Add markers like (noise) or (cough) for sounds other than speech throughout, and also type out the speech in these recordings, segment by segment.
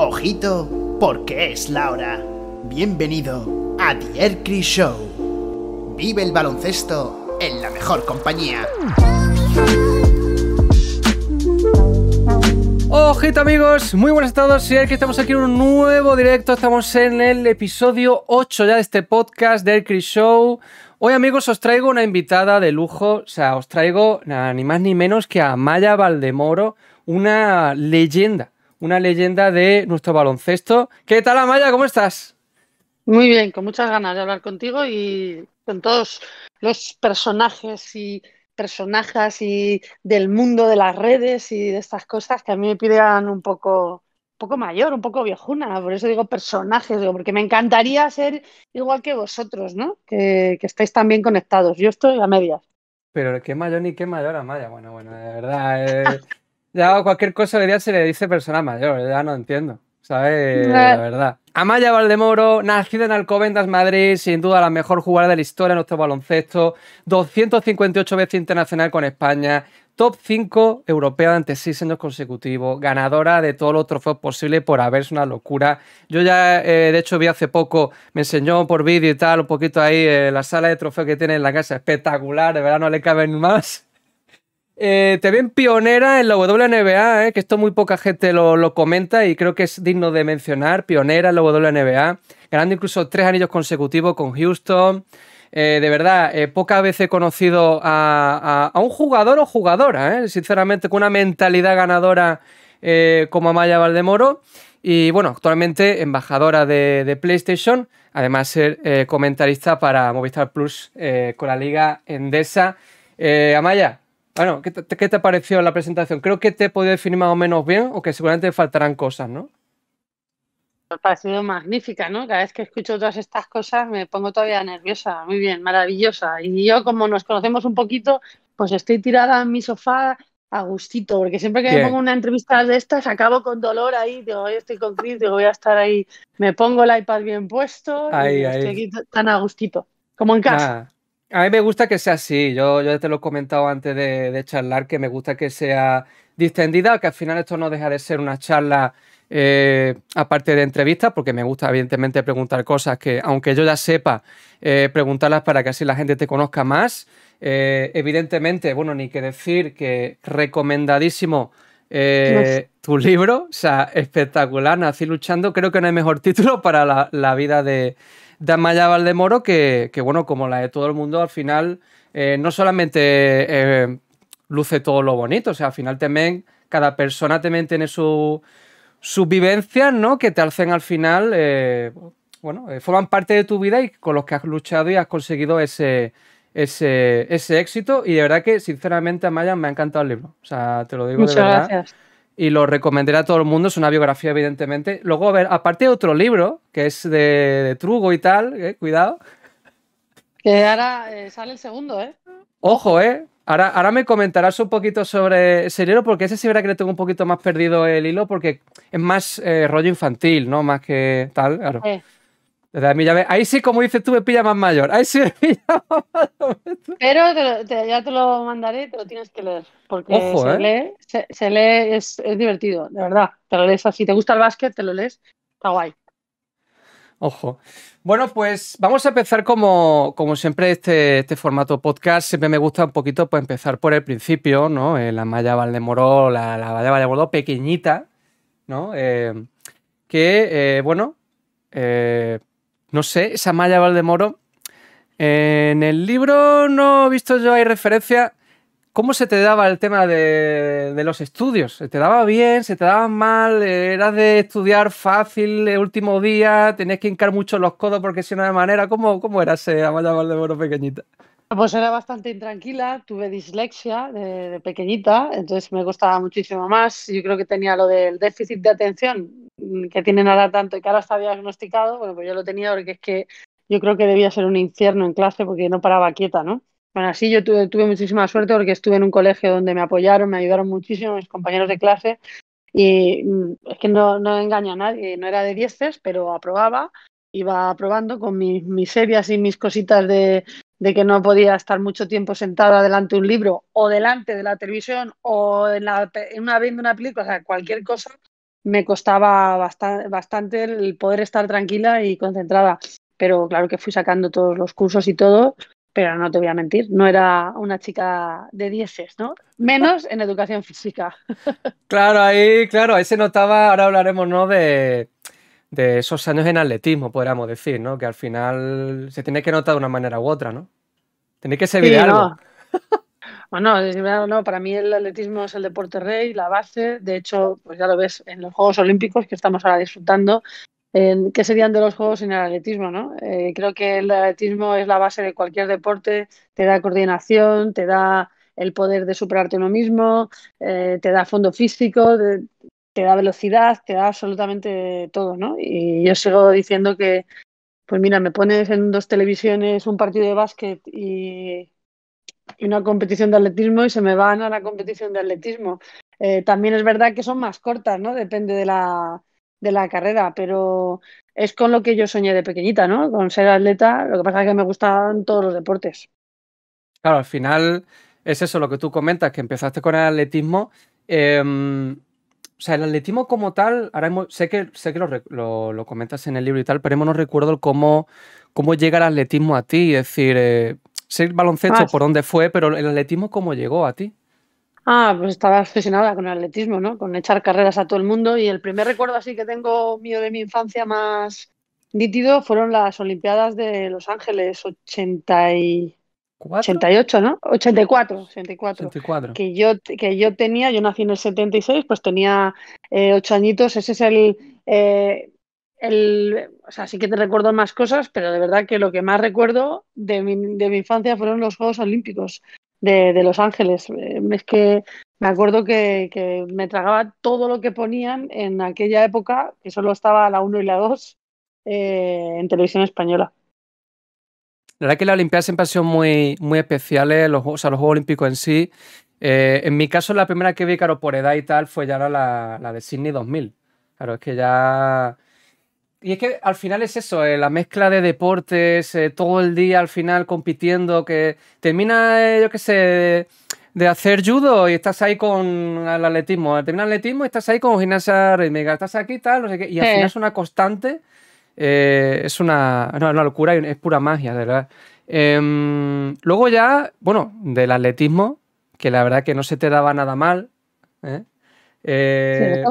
Ojito, porque es la hora. Bienvenido a The Show. Vive el baloncesto en la mejor compañía. Ojito amigos, muy buenas a todos, que estamos aquí en un nuevo directo, estamos en el episodio 8 ya de este podcast de Ercri Show. Hoy amigos os traigo una invitada de lujo, o sea, os traigo nada, ni más ni menos que a Maya Valdemoro, una leyenda una leyenda de nuestro baloncesto. ¿Qué tal, Amaya? ¿Cómo estás? Muy bien, con muchas ganas de hablar contigo y con todos los personajes y personajes y del mundo de las redes y de estas cosas que a mí me piden un poco poco mayor, un poco viejuna, por eso digo personajes, digo, porque me encantaría ser igual que vosotros, ¿no? Que, que estáis tan bien conectados. Yo estoy a medias. Pero qué mayor ni qué mayor Amaya, bueno, bueno, de verdad. Eh, ya cualquier cosa de día se le dice persona mayor, ya no entiendo. ¿Sabes? La verdad. Amaya Valdemoro, nacida en Alcobendas, Madrid, sin duda la mejor jugadora de la historia en nuestro baloncesto, 258 veces internacional con España, top 5 europea ante 6 años consecutivos, ganadora de todos los trofeos posibles por haberse una locura. Yo ya, eh, de hecho, vi hace poco, me enseñó por vídeo y tal, un poquito ahí eh, la sala de trofeos que tiene en la casa, espectacular, de verdad no le caben más. Eh, te ven pionera en la WNBA, eh, que esto muy poca gente lo, comenta y creo que es digno de mencionar. Pionera en la WNBA, ganando incluso tres anillos consecutivos con Houston. Eh, de verdad, pocas veces he conocido a, a, un jugador o jugadora, sinceramente, con una mentalidad ganadora como Amaya Valdemoro. Y bueno, actualmente embajadora de, de PlayStation, además ser comentarista para Movistar Plus con la Liga Endesa. Amaya, bueno, ah, ¿qué te, ¿qué pareció la presentación? Creo que te he podido definir más o menos bien, o que seguramente faltarán cosas, ¿no? Me ha parecido magnífica, ¿no? Cada vez que escucho todas estas cosas me pongo todavía nerviosa, muy bien, maravillosa. Y yo, como nos conocemos un poquito, pues estoy tirada en mi sofá a gustito, porque siempre que me pongo una entrevista de estas acabo con dolor ahí, digo, hoy estoy con Chris, digo, voy a estar ahí, me pongo el iPad bien puesto y estoy aquí tan a gustito, como en casa. A mí me gusta que sea así. Yo, ya te lo he comentado antes de, charlar que me gusta que sea distendida, que al final esto no deja de ser una charla eh, aparte de entrevistas, porque me gusta evidentemente preguntar cosas que, aunque yo ya sepa, eh, preguntarlas para que así la gente te conozca más. Eh, evidentemente, bueno, ni que decir que recomendadísimo tu libro, o sea, espectacular, Nací luchando, creo que no hay mejor (laughs) título para la vida de de Amaya Valdemoro, que, que bueno, como la de todo el mundo, al final eh, no solamente eh, luce todo lo bonito, o sea, al final también cada persona también tiene su, sus vivencias, ¿no? Que te hacen al final, eh, bueno, forman parte de tu vida y con los que has luchado y has conseguido ese, ese, éxito. Y de verdad que, sinceramente, Amaya, me ha encantado el libro. O sea, te lo digo de verdad. Gracias y lo recomendaré a todo el mundo. Es una biografía, evidentemente. Luego, a ver, aparte de otro libro, que es de, de Trugo y tal, eh, cuidado. Que ahora eh, sale el segundo, ¿eh? Ojo, ¿eh? Ahora, ahora me comentarás un poquito sobre ese porque ese sí verá que le tengo un poquito más perdido el hilo, porque es más eh, rollo infantil, ¿no? Más que tal, claro mí ahí sí, como dices tú, me pilla más mayor. Ahí sí me (laughs) pilla más mayor. Pero ya te lo mandaré, te lo tienes que leer. Porque ¿eh? se, lee, es, divertido, de verdad. Te lo lees así. te gusta el básquet, te lo lees. Está guay. Ojo. Bueno, pues vamos a empezar como, siempre este, este formato podcast. Siempre me gusta un poquito pues, empezar por el principio, ¿no? Eh, la malla Valdemoró, la, la Maya valdemoró pequeñita, ¿no? Eh, que, bueno, no sé, esa Maya Valdemoro. Eh, en el libro no he visto yo hay referencia. ¿Cómo se te daba el tema de, los estudios? ¿Se te daba bien? ¿Se te daba mal? ¿Eras de estudiar fácil el último día? ¿Tenías que hincar mucho los codos porque si no de manera? ¿Cómo, cómo era esa Amaya Valdemoro pequeñita? Pues era bastante intranquila, tuve dislexia de, pequeñita, entonces me costaba muchísimo más. Yo creo que tenía lo del déficit de atención, que tienen ahora tanto y que ahora está diagnosticado. Bueno, pues yo lo tenía porque es que yo creo que debía ser un infierno en clase porque no paraba quieta, ¿no? Bueno, así yo tuve, tuve muchísima suerte porque estuve en un colegio donde me apoyaron, me ayudaron muchísimo mis compañeros de clase y mm, es que no, no engaña a nadie, no era de dieces, pero aprobaba iba aprobando con mis miserias y mis cositas de, de que no podía estar mucho tiempo sentada delante de un libro o delante de la televisión o en, la, en una viendo una película, o sea, cualquier cosa, me costaba bastante, bastante el poder estar tranquila y concentrada. Pero claro que fui sacando todos los cursos y todo, pero no te voy a mentir, no era una chica de dieces, ¿no? Menos en educación física. (laughs) Claro, ahí, claro, ahí se notaba, ahora hablaremos, ¿no? De, de esos años en atletismo, podríamos decir, ¿no? Que al final se tiene que notar de una manera u otra, ¿no? Tiene que ser algo. (laughs) No. para mí el atletismo es el deporte rey, la base. De hecho, pues ya lo ves en los Juegos Olímpicos que estamos ahora disfrutando. ¿Qué serían de los Juegos sin el atletismo? ¿no? Eh, creo que el atletismo es la base de cualquier deporte, te da coordinación, te da el poder de superarte uno mismo, eh, te da fondo físico, de, te da velocidad, te da absolutamente todo, ¿no? Y yo sigo diciendo que, pues mira, me pones en dos televisiones un partido de básquet y, una competición de atletismo y se me van a la competición de atletismo. Eh, también es verdad que son más cortas, ¿no? Depende de la, de la carrera, pero es con lo que yo soñé de pequeñita, ¿no? Con ser atleta, lo que pasa es que me gustan todos los deportes. Claro, al final es eso lo que tú comentas, que empezaste con el atletismo. Em, o sea, el atletismo como tal, ahora sé que, sé que lo, comentas en el libro y tal, pero no recuerdo cómo, cómo llega el atletismo a ti. Es decir, eh, sé el baloncesto ah. por dónde fue, pero el atletismo cómo llegó a ti. Ah, pues estaba obsesionada con el atletismo, ¿no? Con echar carreras a todo el mundo. Y el primer recuerdo así que tengo mío de mi infancia más nítido fueron las Olimpiadas de Los Ángeles 80 y... 88, ¿no? 84, 84. Que, yo, que yo tenía, yo nací en el 76, pues tenía eh, ocho añitos. Ese es el, eh, el. O sea, sí que te recuerdo más cosas, pero de verdad que lo que más recuerdo de mi, de mi infancia fueron los Juegos Olímpicos de, Los Ángeles. Eh, es que me acuerdo que, me tragaba todo lo que ponían en aquella época, que solo estaba la 1 y la 2 en televisión española. La verdad que las Olimpiadas siempre han sido muy, muy especiales, los, o sea, los Juegos Olímpicos en sí. Eh, en mi caso, la primera que vi, claro, por edad y tal, fue ya la, la de Sydney 2000. Claro, es que ya... Y es que al final es eso, eh, la mezcla de deportes, eh, todo el día al final compitiendo, que termina, yo qué sé, de hacer judo y estás ahí con el atletismo. Termina el atletismo y estás ahí con gimnasia rítmica, estás aquí y tal, no sé qué. Y al final es una constante eh, es una, no, una, locura, es pura magia, de verdad. Em, luego ya, bueno, del atletismo, que la verdad que no se te daba nada mal. ¿eh? Eh,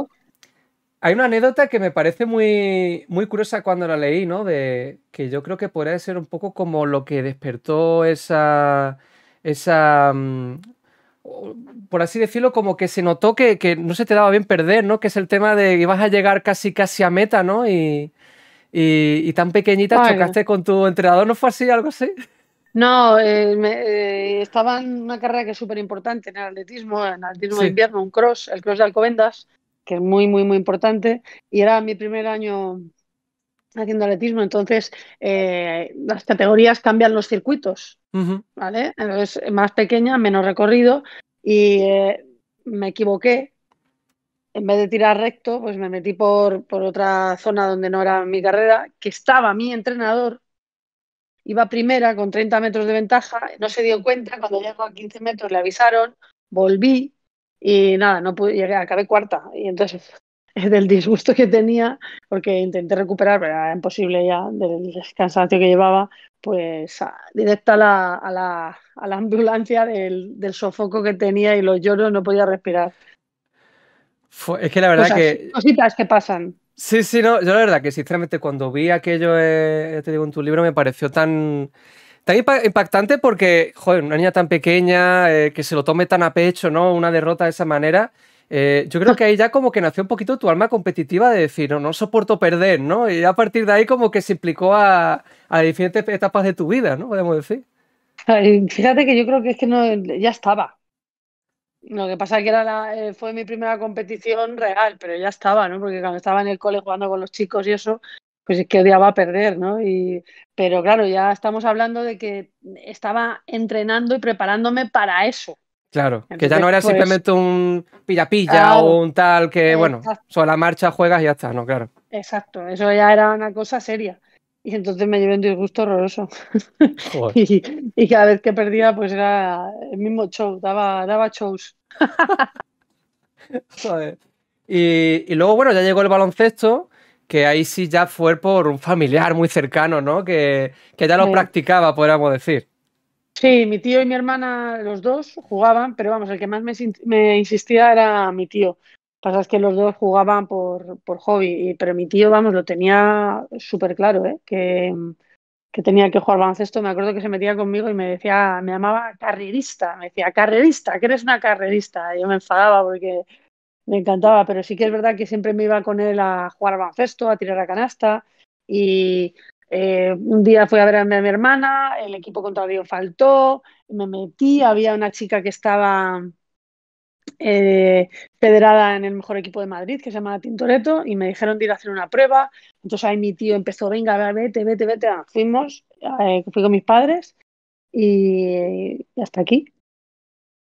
hay una anécdota que me parece muy, muy curiosa cuando la leí, ¿no? De que yo creo que podría ser un poco como lo que despertó esa. esa mm, por así decirlo, como que se notó que, que, no se te daba bien perder, ¿no? Que es el tema de ibas a llegar casi casi a meta, ¿no? Y, y, tan pequeñita chocaste con tu entrenador, ¿no fue así, algo así? No, eh, eh, estaba en una carrera que es súper importante en el atletismo, en el atletismo de invierno, un cross, el cross de Alcobendas, que es muy, muy, muy importante, y era mi primer año haciendo atletismo, entonces eh, las categorías cambian los circuitos, ¿vale? Entonces, más pequeña, menos recorrido, y me equivoqué en vez de tirar recto, pues me metí por, por otra zona donde no era mi carrera, que estaba mi entrenador, iba primera con 30 metros de ventaja, no se dio cuenta, cuando llegó a 15 metros le avisaron, volví y nada, no pude, acabé cuarta. Y entonces, (laughs) del disgusto que tenía, porque intenté recuperar, pero era imposible ya, del cansancio que llevaba, pues directa a la, a la, ambulancia del, del, sofoco que tenía y los lloros, no podía respirar es que la verdad que. Cositas que pasan. Sí, sí, no. Yo la verdad que sinceramente cuando vi aquello, eh, te digo, en tu libro, me pareció tan. impactante porque, joder, una niña tan pequeña, eh, que se lo tome tan a pecho, ¿no? Una derrota de esa manera. Eh, yo creo que ahí ya como que nació un poquito tu alma competitiva de decir, no, soporto perder, ¿no? Y a partir de ahí como que se implicó a, a diferentes etapas de tu vida, ¿no? Podemos decir. Fíjate que yo creo que es que no, ya estaba. Lo que pasa es que era eh, fue mi primera competición real, pero ya estaba, ¿no? Porque cuando estaba en el cole jugando con los chicos y eso, pues es que odiaba perder, ¿no? Y, pero claro, ya estamos hablando de que estaba entrenando y preparándome para eso. Claro, que ya no era pues simplemente un pirapilla ah, o un tal que, bueno, sola la marcha juegas y ya está, ¿no? Claro. Exacto, eso ya era una cosa seria. Y entonces me llevé un disgusto horroroso. (laughs) y, y, cada vez que perdía, pues era el mismo show, daba, daba shows. (laughs) Joder. Y, luego, bueno, ya llegó el baloncesto, que ahí sí ya fue por un familiar muy cercano, ¿no? Que, ya lo practicaba, podríamos decir. Sí, mi tío y mi hermana, los dos jugaban, pero vamos, el que más me, me insistía era mi tío. Pasa que los dos jugaban por, hobby, y, pero mi tío, vamos, lo tenía súper claro, ¿eh? que, tenía que jugar baloncesto. Me acuerdo que se metía conmigo y me decía, me llamaba carrerista, me decía, carrerista, que eres una carrerista. yo me enfadaba porque me encantaba, pero sí que es verdad que siempre me iba con él a jugar baloncesto, a tirar a canasta. Y eh, un día fui a ver a mi hermana, el equipo contrario faltó, me metí, había una chica que estaba eh, federada en el mejor equipo de Madrid, que se llama Tintoretto, y me dijeron de ir a hacer una prueba. Entonces ahí mi tío empezó, venga, vete, vete, vete. Ah, fuimos, eh, fui con mis padres y, hasta aquí.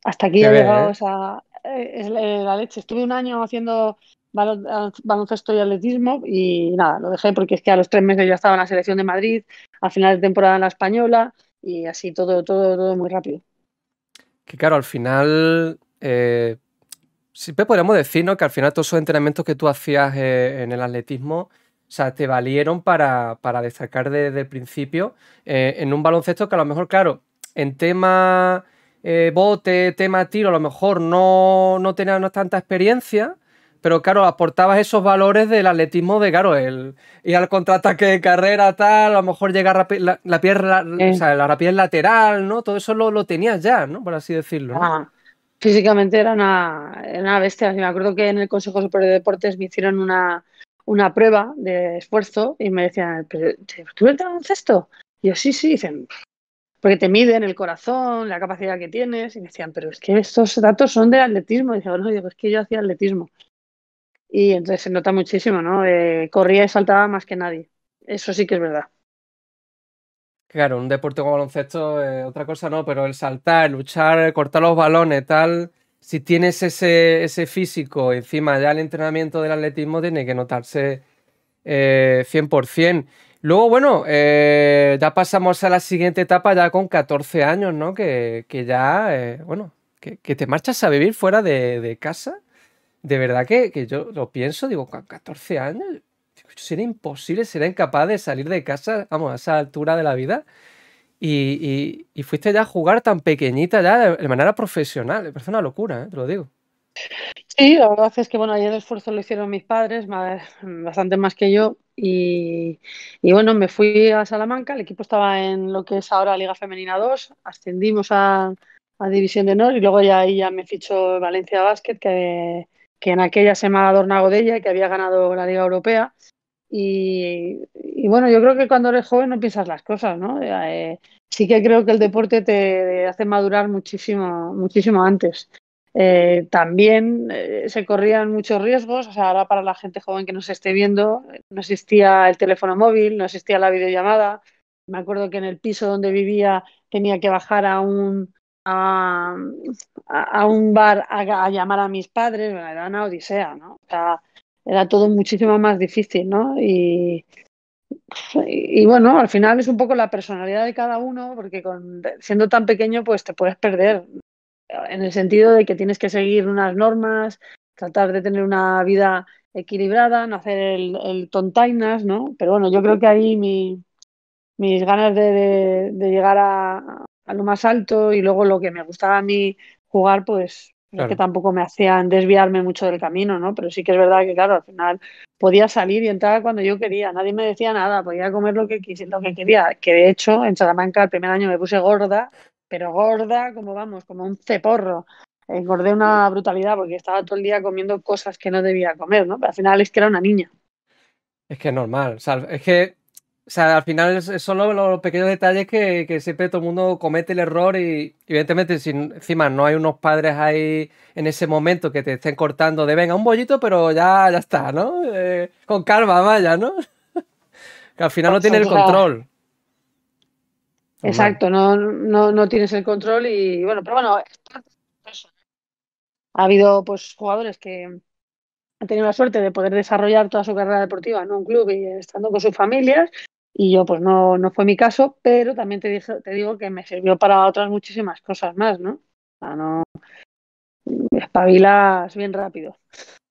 Hasta aquí he llegado esa, ¿eh? es la leche. Estuve un año haciendo baloncesto y atletismo y nada, lo dejé porque es que a los tres meses ya estaba en la selección de Madrid, a final de temporada en la española y así todo, todo, todo muy rápido. Que claro, al final eh, siempre pues podríamos decir que al final todos esos entrenamientos que tú hacías eh, en el atletismo, o sea, te valieron para, destacar desde el principio eh, en un baloncesto que a lo mejor, claro, en tema bote, tema tiro, a lo mejor no, no tenías tanta experiencia, pero claro, aportabas esos valores del atletismo de, claro, el ir al contraataque de carrera, tal, a lo mejor llegar la, la, pierna, o sea, la, lateral, ¿no? Todo eso lo, tenías ya, ¿no? Por así decirlo. Ah físicamente era una, bestia. Me acuerdo que en el Consejo Superior de Deportes me hicieron una, una prueba de esfuerzo y me decían, ¿tú entras en un cesto? Y yo, sí, sí, dicen, porque te miden el corazón, la capacidad que tienes. Y me decían, pero es que estos datos son de atletismo. Y dije, no, yo, es que yo hacía atletismo. Y entonces se nota muchísimo, ¿no? Eh, corría y saltaba más que nadie. Eso sí que es verdad. Claro, un deporte como baloncesto, eh, otra cosa no, pero el saltar, luchar, cortar los balones, tal. Si tienes ese, ese físico encima, ya el entrenamiento del atletismo tiene que notarse 100%. Eh, Luego, bueno, eh, ya pasamos a la siguiente etapa ya con 14 años, ¿no? Que, ya, bueno, que, te marchas a vivir fuera de, casa. De verdad que, que, yo lo pienso, digo, con 14 años, sería imposible, será incapaz de salir de casa, vamos, a esa altura de la vida. Y, fuiste ya a jugar tan pequeñita, ya de manera profesional. Me parece una locura, ¿eh? te lo digo. Sí, la verdad es que bueno, ahí el esfuerzo lo hicieron mis padres, bastante más que yo. Y, bueno, me fui a Salamanca, el equipo estaba en lo que es ahora Liga Femenina 2, ascendimos a, División de Honor y luego ya ahí ya me fichó Valencia Basket, que, en aquella semana ella y que había ganado la Liga Europea. Y, bueno, yo creo que cuando eres joven no piensas las cosas, ¿no? Eh, sí que creo que el deporte te hace madurar muchísimo, muchísimo antes. Eh, también eh, se corrían muchos riesgos, o sea, ahora para la gente joven que nos esté viendo, no existía el teléfono móvil, no existía la videollamada. Me acuerdo que en el piso donde vivía tenía que bajar a un, a, a un bar a, llamar a mis padres, era una odisea, ¿no? O sea, era todo muchísimo más difícil, ¿no? Y, y bueno, al final es un poco la personalidad de cada uno, porque con, siendo tan pequeño, pues te puedes perder, en el sentido de que tienes que seguir unas normas, tratar de tener una vida equilibrada, no hacer el, tontainas, ¿no? Pero bueno, yo creo que ahí mis ganas de, llegar a, lo más alto y luego lo que me gustaba a mí jugar, pues que tampoco me hacían desviarme mucho del camino, ¿no? Pero sí que es verdad que, claro, al final podía salir y entrar cuando yo quería, nadie me decía nada, podía comer lo que, quisiera, lo que quería, que de hecho en Salamanca el primer año me puse gorda, pero gorda como vamos, como un ceporro. Engordé una brutalidad porque estaba todo el día comiendo cosas que no debía comer, ¿no? Pero al final es que era una niña. Es que es normal, es que o sea, al final son los, pequeños detalles que, siempre todo el mundo comete el error y evidentemente si encima no hay unos padres ahí en ese momento que te estén cortando de venga un bollito, pero ya, ya está, ¿no? Eh, con calma, vaya, ¿no? (laughs) que al final no tiene el control. Exacto, no, no, no tienes el control y bueno, pero bueno, ha habido pues jugadores que, han tenido la suerte de poder desarrollar toda su carrera deportiva en un club y estando con sus familias, y yo, pues no, no fue mi caso, pero también te, dije, te digo que me sirvió para otras muchísimas cosas más, ¿no? O no espabilas bien rápido.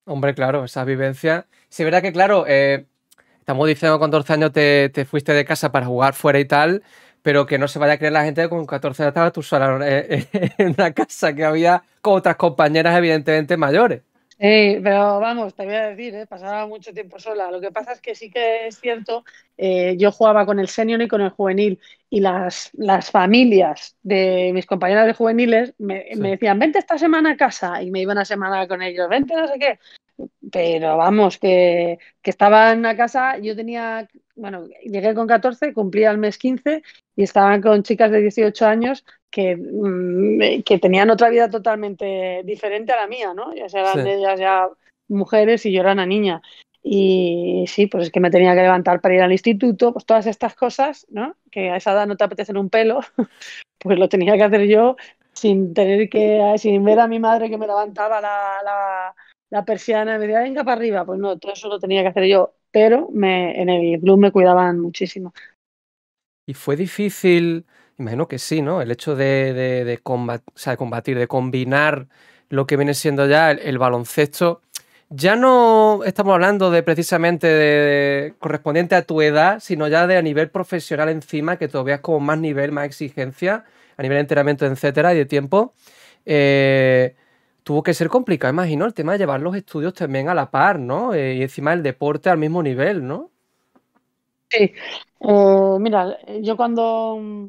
Hombre, claro, esa vivencia. Sí, verdad que, claro, eh, estamos diciendo con 14 años te, fuiste de casa para jugar fuera y tal, pero que no se vaya a creer la gente que con 14 años estabas tú sola eh, (laughs) en una casa que había con otras compañeras, evidentemente mayores. Sí, pero vamos, te voy a decir, eh, pasaba mucho tiempo sola. Lo que pasa es que sí que es cierto, eh, yo jugaba con el senior y con el juvenil y las, las familias de mis compañeras de juveniles me, decían, vente esta semana a casa y me iba una semana con ellos, vente no sé qué. Pero vamos, que, que estaban a casa, yo tenía, bueno, llegué con 14, cumplía el mes 15 y estaban con chicas de 18 años que, mm, que tenían otra vida totalmente diferente a la mía, ¿no? Ya eran ellas ya mujeres y yo era una niña. Y sí, pues es que me tenía que levantar para ir al instituto, pues todas estas cosas, ¿no? Que a esa edad no te apetecen un pelo, (laughs) pues lo tenía que hacer yo sin tener que, sin ver a mi madre que me levantaba la, persiana y me decía, venga para arriba. Pues no, todo eso lo tenía que hacer yo, pero me, en el club me cuidaban muchísimo. Y fue difícil, imagino que sí, ¿no? El hecho de, de, de combatir, de combinar lo que viene siendo ya el, baloncesto. Ya no estamos hablando de precisamente de, correspondiente a tu edad, sino ya de a nivel profesional encima, que todavía es como más nivel, más exigencia, a nivel de entrenamiento, etcétera, y de tiempo. Eh, tuvo que ser complicado, imagino, el tema de llevar los estudios también a la par, ¿no? Eh, y encima el deporte al mismo nivel, ¿no? Sí, eh, mira, yo cuando mm,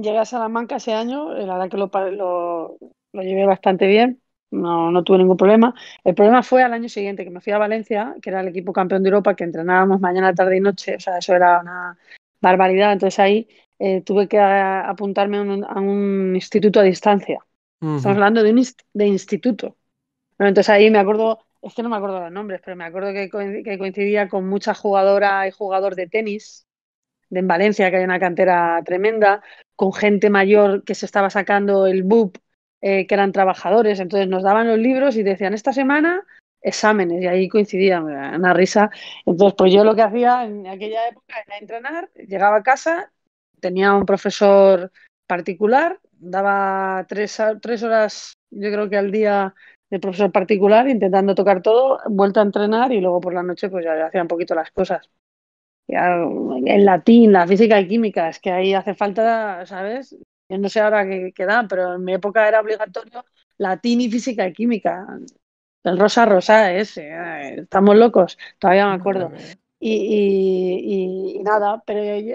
llegué a Salamanca ese año, eh, la verdad que lo, llevé bastante bien, no, no, tuve ningún problema. El problema fue al año siguiente, que me fui a Valencia, que era el equipo campeón de Europa, que entrenábamos mañana, tarde y noche, o sea, eso era una barbaridad. Entonces ahí eh, tuve que apuntarme a un, instituto a distancia. Estamos hablando de un de instituto. entonces ahí me acuerdo es que no me acuerdo los nombres, pero me acuerdo que, coincidía con mucha jugadora y jugador de tenis de en Valencia, que hay una cantera tremenda, con gente mayor que se estaba sacando el BUP, eh, que eran trabajadores, entonces nos daban los libros y decían, esta semana exámenes, y ahí coincidía una risa. Entonces, pues yo lo que hacía en aquella época era entrenar, llegaba a casa, tenía un profesor particular, daba tres, tres horas, yo creo que al día de profesor particular, intentando tocar todo, vuelto a entrenar y luego por la noche pues ya hacía un poquito las cosas. Ya, el latín, la física y química, es que ahí hace falta, ¿sabes? Yo no sé ahora qué, qué pero en mi época era obligatorio latín y física y química. El rosa rosa ese, eh, estamos locos, todavía me acuerdo. Y, y, nada, pero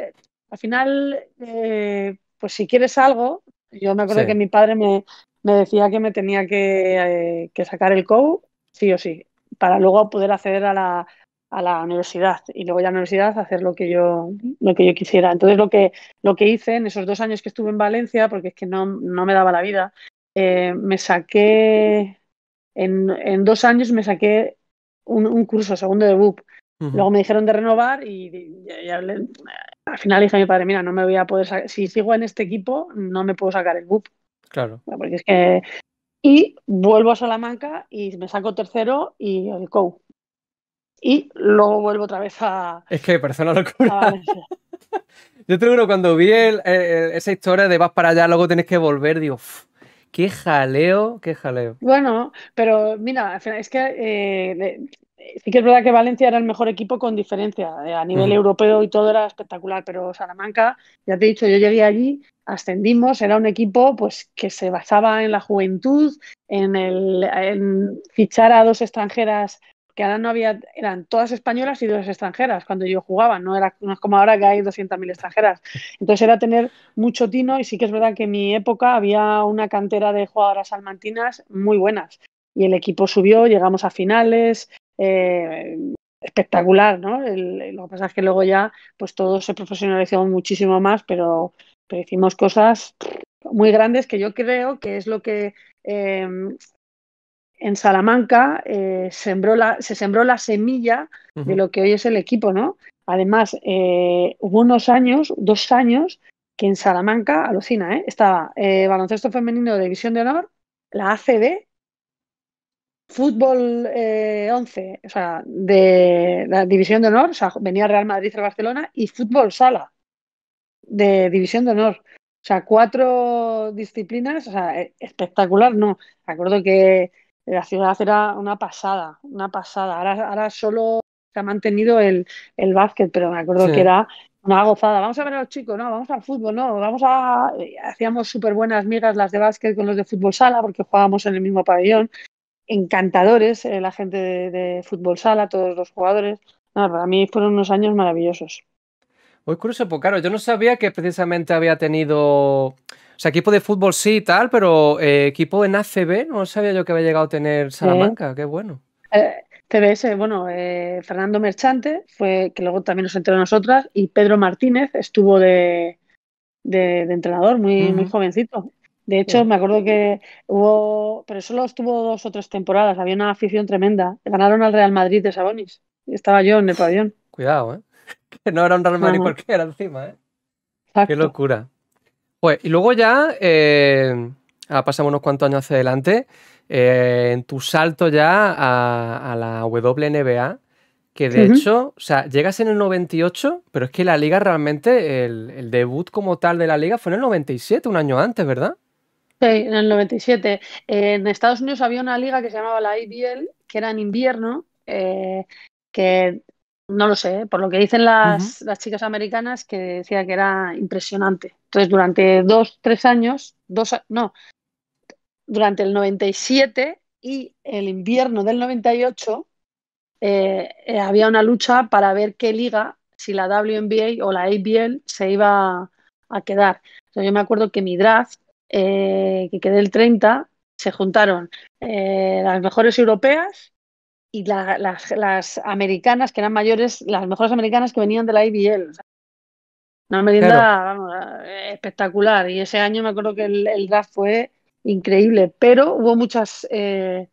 al final, eh, pues si quieres algo, yo me acuerdo que mi padre me, me decía que me tenía eh, que, sacar el COU, sí o sí, para luego poder acceder a la, a la universidad y luego ya a la universidad hacer lo que yo lo que yo quisiera. Entonces lo que lo que hice en esos dos años que estuve en Valencia, porque es que no, no me daba la vida, eh, me saqué en, dos años me saqué un, curso segundo de BUP. Luego me dijeron de renovar y, al final dije a mi padre, mira, no me voy a poder sacar, si sigo en este equipo, no me puedo sacar el BUP Claro. Porque Y vuelvo a Salamanca y me saco tercero y el Y luego vuelvo otra vez a. Es que persona locura. (laughs) Yo te juro, cuando vi esa historia de vas para allá, luego tienes que volver, digo, qué jaleo, qué jaleo. Bueno, pero mira, es que eh, sí que es verdad que Valencia era el mejor equipo con diferencia. Eh, a nivel europeo y todo era espectacular, pero Salamanca, ya te he dicho, yo llegué allí ascendimos, era un equipo pues, que se basaba en la juventud, en, el, fichar a dos extranjeras que ahora no había, eran todas españolas y dos extranjeras cuando yo jugaba, no, era, como ahora que hay 200.000 extranjeras. Entonces era tener mucho tino y sí que es verdad que en mi época había una cantera de jugadoras almantinas muy buenas y el equipo subió, llegamos a finales, eh, espectacular, ¿no? lo que pasa es que luego ya pues todo se profesionalizó muchísimo más, pero decimos hicimos cosas muy grandes que yo creo que es lo que em, en Salamanca eh, sembró la, se sembró la semilla de lo que hoy es el equipo, ¿no? Además, eh, hubo unos años, dos años, que en Salamanca, alucina, ¿eh? estaba eh, baloncesto femenino de división de honor, la ACB, fútbol 11, o sea, de la división de honor, venía Real Madrid, Barcelona, y fútbol sala de división de honor. O sea, cuatro disciplinas, o sea, eh, espectacular, no. acuerdo que la ciudad era una pasada, una pasada. Ahora, solo se ha mantenido el, básquet, pero me acuerdo que era una gozada. Vamos a ver a los chicos, no, vamos al fútbol, no, vamos a. Eh, hacíamos súper buenas migas las de básquet con los de fútbol sala porque jugábamos en el mismo pabellón. Encantadores, eh, la gente de, fútbol sala, todos los jugadores. para mí fueron unos años maravillosos. Muy curioso, pues claro, yo no sabía que precisamente había tenido. O sea, equipo de fútbol sí y tal, pero eh, equipo en ACB no sabía yo que había llegado a tener Salamanca, qué bueno. Eh, bueno, eh, Fernando Merchante, fue que luego también nos enteró nosotras, y Pedro Martínez estuvo de, entrenador, muy, muy jovencito. De hecho, me acuerdo que hubo, pero solo estuvo dos o tres temporadas, había una afición tremenda. Ganaron al Real Madrid de Sabonis, y estaba yo en el pabellón. Cuidado, ¿eh? (laughs) que no era un Real Madrid cualquiera encima, ¿eh? Qué locura. Pues, y luego ya, eh, pasamos unos cuantos años hacia adelante, eh, en tu salto ya a, la WNBA, que de hecho, o sea, llegas en el 98, pero es que la liga realmente, el, debut como tal de la liga fue en el 97, un año antes, ¿verdad? Sí, en el 97. Eh, en Estados Unidos había una liga que se llamaba la IBL, que era en invierno, que no lo sé, ¿eh? por lo que dicen las, chicas americanas que decía que era impresionante. Entonces, durante dos, tres años, dos, no, durante el 97 y el invierno del 98 eh, eh, había una lucha para ver qué liga, si la WNBA o la ABL se iba a quedar. yo me acuerdo que mi draft, que quedé el 30, se juntaron las mejores europeas y las, americanas, que eran mayores, las mejores americanas que venían de la IBL. una merienda espectacular. Y ese año me acuerdo que el, el draft fue increíble, pero hubo muchas eh,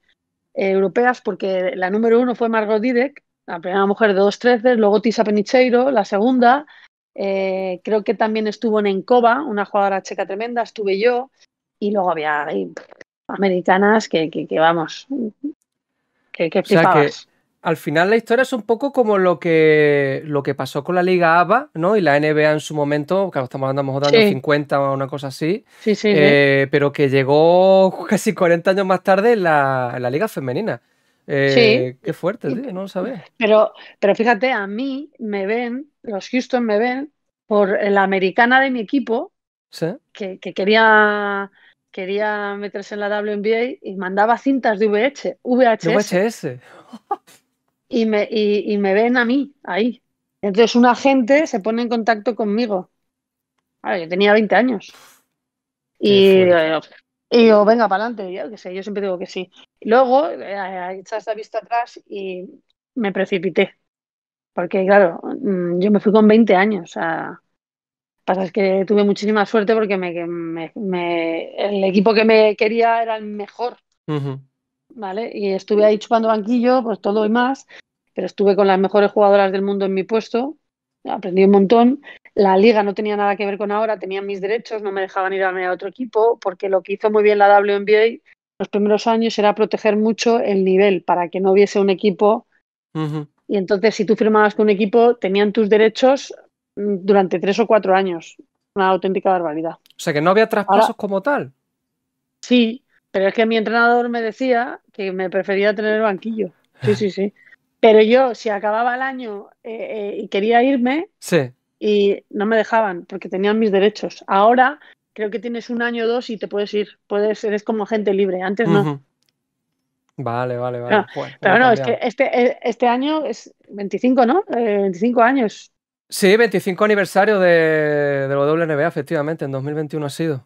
europeas porque la número uno fue Margot Didek, la primera mujer de 2-13 luego Tisa Penicheiro, la segunda. Eh, creo que también estuvo en Encoba, una jugadora checa tremenda, estuve yo. Y luego había americanas que, que, que vamos, que, que al final la historia es un poco como lo que, lo que pasó con la Liga ABA, ¿no? Y la NBA en su momento, claro, estamos hablando a 50 o una cosa así. Sí, sí, eh, Pero que llegó (laughs) casi 40 años más tarde en la, Liga Femenina. Eh, sí. Qué fuerte, no lo sabes. Pero, pero fíjate, a mí me ven, los Houston me ven por la americana de mi equipo, ¿Sí? que quería quería meterse en la WNBA y mandaba cintas de VH, VHS. VHS. Y me, y, me ven a mí ahí. Entonces un agente se pone en contacto conmigo. yo tenía 20 años. Y, eh, y venga, para adelante. Yo, que yo siempre digo que sí. Luego, eh, echas la vista atrás y me precipité. Porque, claro, mm, yo me fui con 20 años a, Pasa es que tuve muchísima suerte porque el equipo que me quería era el mejor. ¿Vale? Y estuve ahí chupando banquillo, pues todo y más. Pero estuve con las mejores jugadoras del mundo en mi puesto. Aprendí un montón. La liga no tenía nada que ver con ahora, tenían mis derechos, no me dejaban ir a otro equipo, porque lo que hizo muy bien la WNBA los primeros años era proteger mucho el nivel para que no hubiese un equipo. Y entonces, si tú firmabas con un equipo, tenían tus derechos durante tres o cuatro años. Una auténtica barbaridad. O sea que no había traspasos como tal. Sí, pero es que mi entrenador me decía que me prefería tener el banquillo. Sí, sí, sí. Pero yo, si acababa el año eh, eh, y quería irme, sí. y no me dejaban porque tenían mis derechos. Ahora creo que tienes un año o dos y te puedes ir. Puedes, eres como gente libre. Antes no. Vale, vale, vale. pero no, es que este, eh, este año es 25, ¿no? 25 años. Sí, 25 aniversario de, la WNBA, efectivamente, en 2021 ha sido.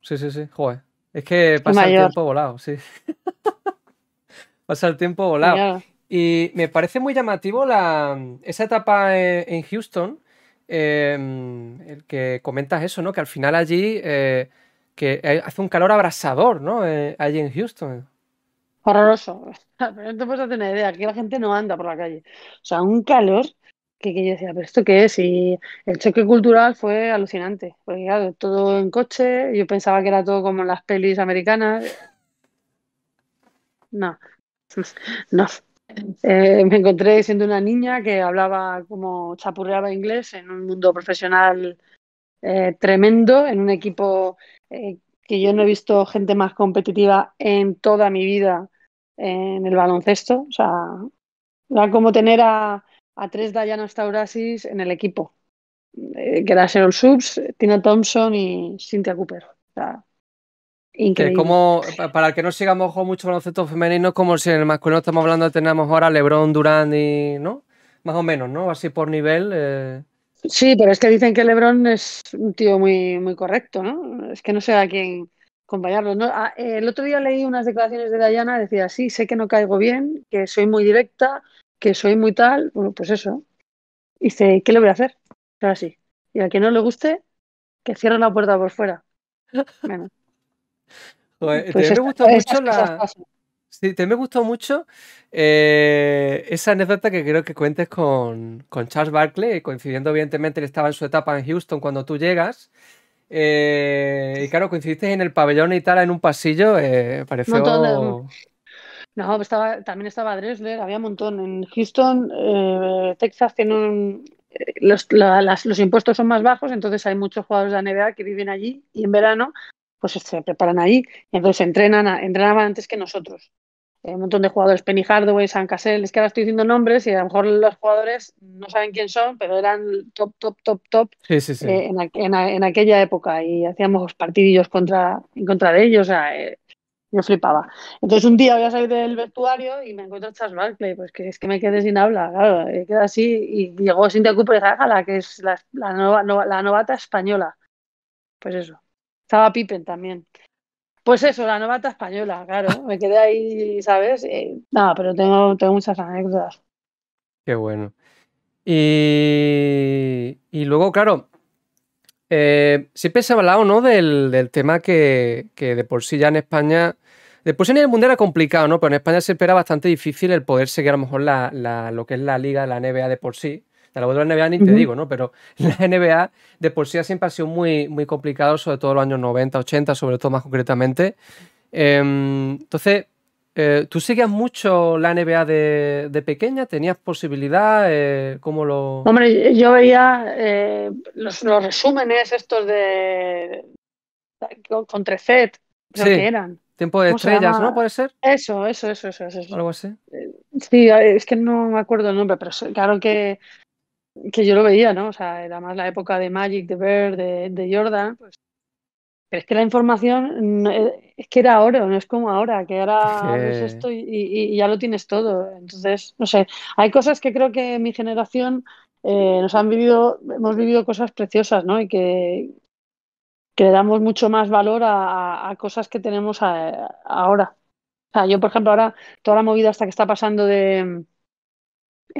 Sí, sí, sí, joder. Es que pasa el tiempo volado, sí. (laughs) pasa el tiempo volado. Y me parece muy llamativo la, esa etapa en, Houston, em, el que comentas eso, ¿no? Que al final allí, eh, que hace un calor abrasador, ¿no? Eh, allí en Houston. Horroroso. Pero (laughs) no te puedes hacer una idea, aquí la gente no anda por la calle. O sea, un calor que, yo decía, pero ¿esto qué es? Y el choque cultural fue alucinante, porque claro, todo en coche, yo pensaba que era todo como en las pelis americanas. No, (laughs) no. Eh, me encontré siendo una niña que hablaba como chapurreaba inglés en un mundo profesional eh, tremendo, en un equipo eh, que yo no he visto gente más competitiva en toda mi vida en el baloncesto. O sea, era como tener a, a tres Dayana Staurasis en el equipo, eh, que era Subs, Tina Thompson y Cynthia Cooper. O sea, Como, para el que no sigamos mucho baloncesto femeninos, como si en el masculino estamos hablando, tenemos ahora LeBron, Durant y. ¿no? Más o menos, ¿no? Así por nivel. Eh. Sí, pero es que dicen que LeBron es un tío muy, muy correcto, ¿no? Es que no sé a quién acompañarlo. ¿no? Ah, el otro día leí unas declaraciones de Dayana, decía, sí, sé que no caigo bien, que soy muy directa, soy muy tal, bueno, pues eso. Y dice, ¿qué le voy a hacer? Ahora sí. Y a quien no le guste, que cierre la puerta por fuera. Bueno. (laughs) Pues te me Sí, te me gustó mucho eh, esa anécdota que creo que cuentes con, Charles Barkley, coincidiendo evidentemente, él estaba en su etapa en Houston cuando tú llegas. Eh, y claro, coincidiste en el pabellón y tal, en un pasillo, eh, no, pues estaba, también estaba Dresler, había un montón. En Houston, eh, Texas Tienen eh, los, los, impuestos son más bajos, entonces hay muchos jugadores de la NBA que viven allí y en verano pues se preparan allí, entonces entrenan, entrenaban antes que nosotros. Hay un montón de jugadores, Penny Hardaway, San Casel, es que ahora estoy diciendo nombres y a lo mejor los jugadores no saben quién son, pero eran top, top, top, top eh, en, aquella época y hacíamos partidillos contra, en contra de ellos. O yo flipaba. Entonces un día voy a salir del vestuario y me encuentro a Charles pues que es que me quedé sin habla, claro, me quedé así y llegó sin te Cooper y la que es la, la, la, novata española. Pues eso. Estaba Pippen también. Pues eso, la novata española, claro. Me quedé ahí, ¿sabes? Eh, nada, pero tengo, tengo muchas anécdotas. Qué bueno. Y, y luego, claro, eh, siempre se ha hablado, ¿no? Del, tema que, que, de por sí ya en España. de por sí en el mundo era complicado, ¿no? Pero en España se espera bastante difícil el poder seguir a lo mejor la, la, lo que es la liga, la NBA de por sí. De la NBA ni te digo, ¿no? Pero (laughs) la NBA de por sí siempre ha sido muy, muy complicado, sobre todo en los años 90, 80, sobre todo más concretamente. Em, entonces, eh, ¿Tú seguías mucho la NBA de, pequeña? ¿Tenías posibilidad? Eh, ¿Cómo lo...? Hombre, yo veía eh, los, resúmenes estos de... con Trecet, creo que eran. Tiempo de estrellas, ¿no? ¿Puede ser? Eso, eso, eso, eso. eso. Algo así. Eh, sí, es que no me acuerdo el nombre, pero claro que, que yo lo veía, ¿no? O sea, era más la época de Magic, de Bird, de, de Jordan, pues, pero es que la información eh, es que era oro, no es como ahora, que ahora esto y, ya lo tienes todo. Entonces, no sé, hay cosas que creo que mi generación eh, nos han vivido, hemos vivido cosas preciosas, ¿no? Y que, le damos mucho más valor a, cosas que tenemos eh, ahora. O sea, yo, por ejemplo, ahora toda la movida hasta que está pasando de en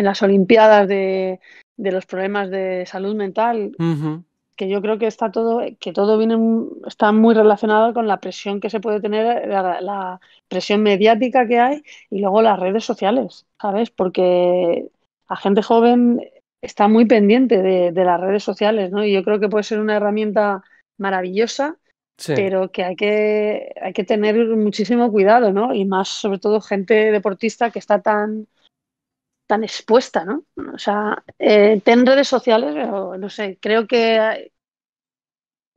las Olimpiadas de, los problemas de salud mental que yo creo que está todo, que todo viene, está muy relacionado con la presión que se puede tener, la, presión mediática que hay y luego las redes sociales, ¿sabes? Porque la gente joven está muy pendiente de, las redes sociales, ¿no? Y yo creo que puede ser una herramienta maravillosa, pero que hay, que hay que tener muchísimo cuidado, ¿no? Y más sobre todo gente deportista que está tan tan expuesta, ¿no? O sea, eh, ten redes sociales, pero no sé, creo que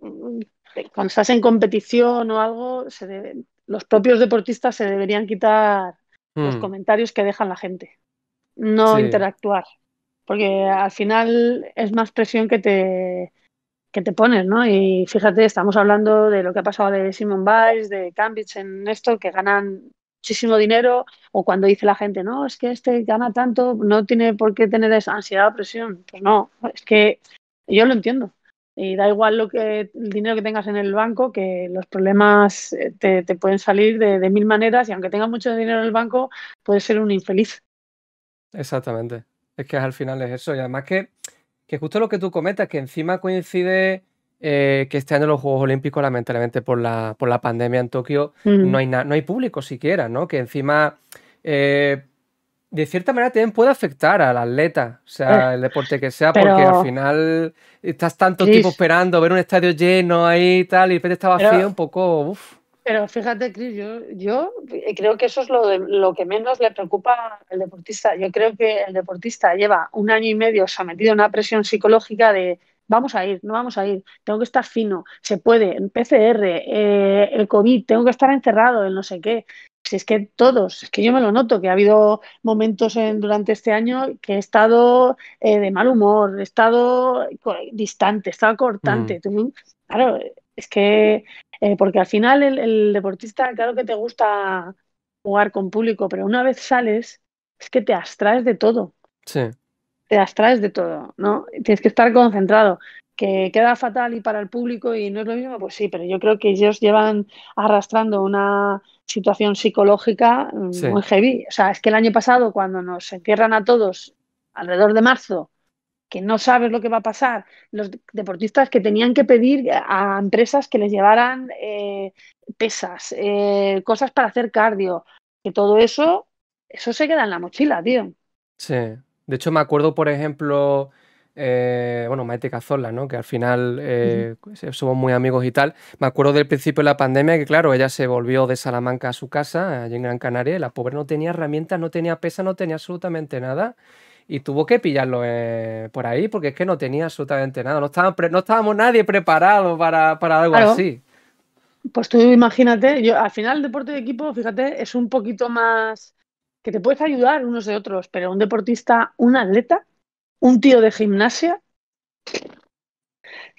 eh, cuando estás en competición o algo, los propios deportistas se deberían quitar los hmm. comentarios que dejan la gente, no interactuar, porque al final es más presión que te, que te pones, ¿no? Y fíjate, estamos hablando de lo que ha pasado de Simon Biles, de Cambridge en esto, que ganan muchísimo dinero, o cuando dice la gente, no, es que este gana tanto, no tiene por qué tener esa ansiedad o presión. Pues no, es que yo lo entiendo. Y da igual lo que, el dinero que tengas en el banco, que los problemas eh, te, te pueden salir de, de, mil maneras y aunque tengas mucho dinero en el banco, puedes ser un infeliz. Exactamente. Es que al final es eso. Y además que, que justo lo que tú comentas, que encima coincide eh, que este año los Juegos Olímpicos, lamentablemente por la, por la pandemia en Tokio, no, hay no hay público siquiera, ¿no? Que encima, eh, de cierta manera, también puede afectar al atleta, o sea, eh, el deporte que sea, porque al final estás tanto tiempo esperando ver un estadio lleno ahí y tal, y de repente está vacío un poco... Uf. Pero fíjate, Cris, yo, yo creo que eso es lo, lo que menos le preocupa al deportista. Yo creo que el deportista lleva un año y medio sometido a una presión psicológica de vamos a ir, no vamos a ir, tengo que estar fino, se puede, en PCR, eh, el COVID, tengo que estar encerrado, en no sé qué. Si es que todos, es que yo me lo noto, que ha habido momentos durante este año que he estado eh, de mal humor, he estado distante, he estado cortante. Mm. Claro, es que, eh, porque al final el, el deportista, claro que te gusta jugar con público, pero una vez sales, es que te abstraes de todo. Sí te las de todo, ¿no? Tienes que estar concentrado. Que queda fatal y para el público y no es lo mismo, pues sí, pero yo creo que ellos llevan arrastrando una situación psicológica mm, muy heavy. O sea, es que el año pasado, cuando nos encierran a todos alrededor de marzo, que no sabes lo que va a pasar, los deportistas que tenían que pedir a empresas que les llevaran eh, pesas, eh, cosas para hacer cardio, que todo eso, eso se queda en la mochila, tío. Sí. De hecho, me acuerdo, por ejemplo, eh, bueno, Maite Cazorla, ¿no? Que al final eh, pues, eh, somos muy amigos y tal. Me acuerdo del principio de la pandemia que, claro, ella se volvió de Salamanca a su casa, allí en Gran Canaria, la pobre no tenía herramientas, no tenía pesa, no tenía absolutamente nada. Y tuvo que pillarlo por ahí porque es que no tenía absolutamente nada. No, no estábamos nadie preparados para, algo así. Pues tú imagínate, yo al final el deporte de equipo, fíjate, es un poquito más que te puedes ayudar unos de otros, pero un deportista, un atleta, un tío de gimnasia,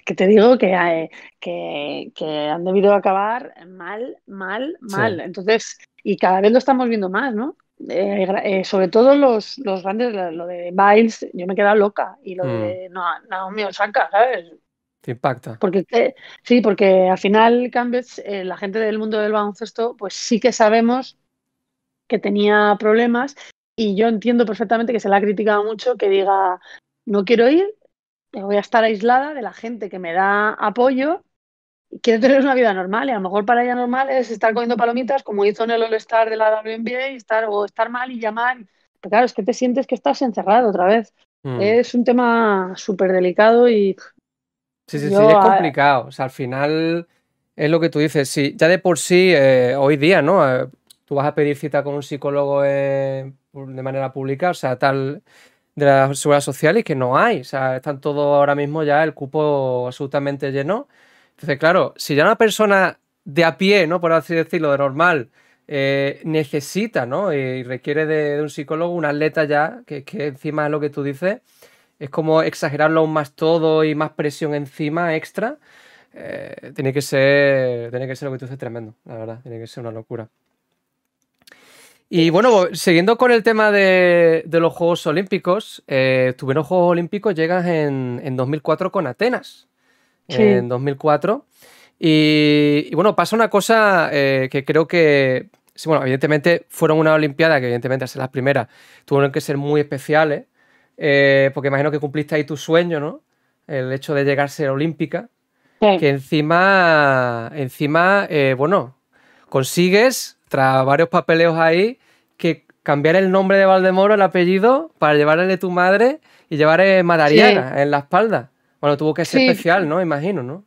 que te digo que, eh, que, han debido acabar mal, mal, mal. Entonces, y cada vez lo estamos viendo más, ¿no? Eh, eh, sobre todo los, los grandes, lo, de Biles, yo me he quedado loca, y lo de mm. no, Naomi saca! ¿sabes? Te impacta. Porque, sí, porque al final, Cambridge, la gente del mundo del baloncesto, pues sí que sabemos que tenía problemas y yo entiendo perfectamente que se la ha criticado mucho que diga, no quiero ir, eh, voy a estar aislada de la gente que me da apoyo y quiero tener una vida normal. Y a lo mejor para ella normal es estar comiendo palomitas como hizo en el All-Star de la WNBA y estar, o estar mal y llamar. Pero claro, es que te sientes que estás encerrado otra vez. Mm. Es un tema súper delicado y... Sí, sí, sí, es complicado. O sea, al final... Es lo que tú dices, sí, ya de por sí, eh, hoy día, ¿no? Eh, tú vas a pedir cita con un psicólogo eh, de manera pública, o sea, tal de la seguridad social y que no hay, o sea, están todos ahora mismo ya el cupo absolutamente lleno. Entonces, claro, si ya una persona de a pie, ¿no? Por así decirlo, de normal, eh, necesita, ¿no? Y requiere de, un psicólogo, un atleta ya, que, que encima es lo que tú dices, es como exagerarlo aún más todo y más presión encima extra. Eh, tiene que ser, tiene que ser lo que tú dices tremendo, la verdad, tiene que ser una locura. Y bueno, siguiendo con el tema de, los Juegos Olímpicos, eh, tuvieron Juegos Olímpicos, llegas en, 2004 con Atenas. En 2004. Y, bueno, pasa una cosa eh, que creo que, bueno, evidentemente fueron una Olimpiada que evidentemente ser las primeras tuvieron que ser muy especiales, eh, porque imagino que cumpliste ahí tu sueño, ¿no? El hecho de llegar a ser olímpica, que encima, encima, bueno, consigues tras varios papeleos ahí, que cambiar el nombre de Valdemoro, el apellido, para llevarle tu madre y llevar Madariaga en la espalda. Bueno, tuvo que ser especial, ¿no? Imagino, ¿no?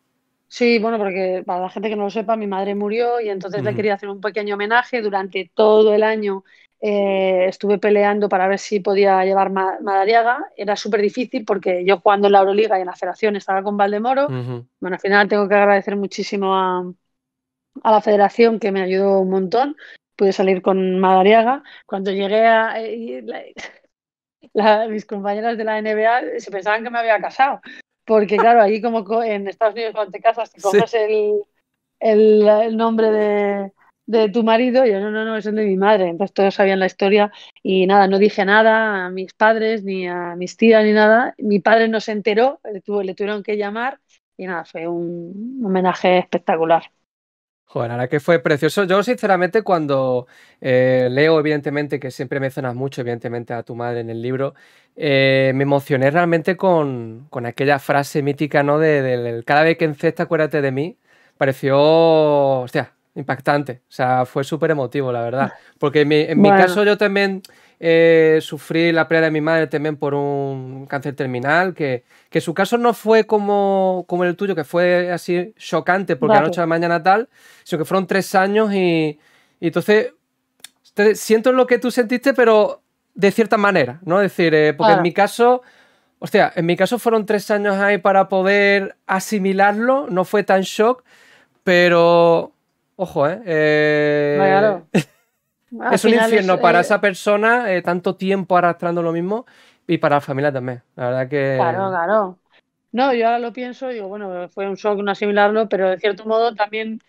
Sí, bueno, porque para la gente que no lo sepa, mi madre murió y entonces le quería hacer un pequeño homenaje. Durante todo el año eh, estuve peleando para ver si podía llevar Madariaga. Era súper difícil porque yo cuando en la Euroliga y en la Federación estaba con Valdemoro. Bueno, al final tengo que agradecer muchísimo a, a la federación que me ayudó un montón. Pude salir con Madariaga. Cuando llegué a... Eh, (laughs) mis compañeras de la NBA se pensaban que me había casado. Porque claro, allí como en Estados Unidos cuando te casas te coges el, el, nombre de, de, tu marido y yo no, no, no, es el de mi madre. Entonces todos sabían la historia y nada, no dije nada a mis padres ni a mis tías ni nada. Mi padre no se enteró, tuvo, le tuvieron que llamar y nada, fue un homenaje espectacular. Joder, ahora que fue precioso. Yo, sinceramente, cuando eh, leo, evidentemente, que siempre mencionas mucho, evidentemente, a tu madre en el libro, eh, me emocioné realmente con, con, aquella frase mítica, ¿no? De, cada vez que encesta, acuérdate de mí. Pareció, hostia, impactante. O sea, fue súper emotivo, la verdad. Ah. Porque en mi caso yo también eh, sufrí la pérdida de mi madre también por un cáncer terminal, que, que su caso no fue como, como el tuyo, que fue así chocante porque la noche a mañana tal, sino que fueron tres años y, entonces siento lo que tú sentiste, pero de cierta manera, ¿no? Es decir, eh, porque en ah. mi caso... Hostia, en mi caso fueron tres años ahí para poder asimilarlo, no fue tan shock, pero ojo, ¿eh? eh... (laughs) es un infierno para eh, esa persona, eh, tanto tiempo arrastrando lo mismo, y para la familia también. La verdad que. Claro, claro. No, yo ahora lo pienso, digo, bueno, fue un shock no asimilarlo, pero de cierto modo también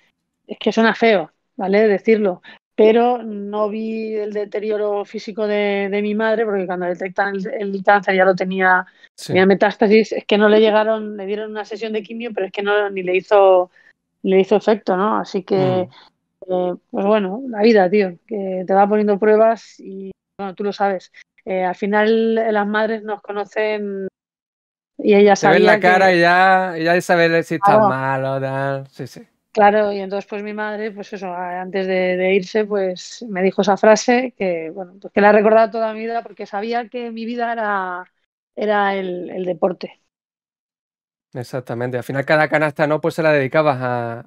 es que suena feo, ¿vale? Decirlo. Pero no vi el deterioro físico de, mi madre, porque cuando detectan el, cáncer ya lo tenía, tenía metástasis, es que no le llegaron, le dieron una sesión de quimio, pero es que no ni le hizo le hizo efecto, ¿no? Así que mm pues bueno, la vida, tío, que te va poniendo pruebas y, bueno, tú lo sabes. Eh, al final eh, las madres nos conocen y ella saben. la cara y ya, ya saben si ah, estás mal o tal. Sí, sí. Claro, y entonces pues mi madre, pues eso, antes de, irse, pues me dijo esa frase que, bueno, pues que la he recordado toda mi vida porque sabía que mi vida era, era el deporte. Exactamente. Al final cada canasta no, pues se la dedicabas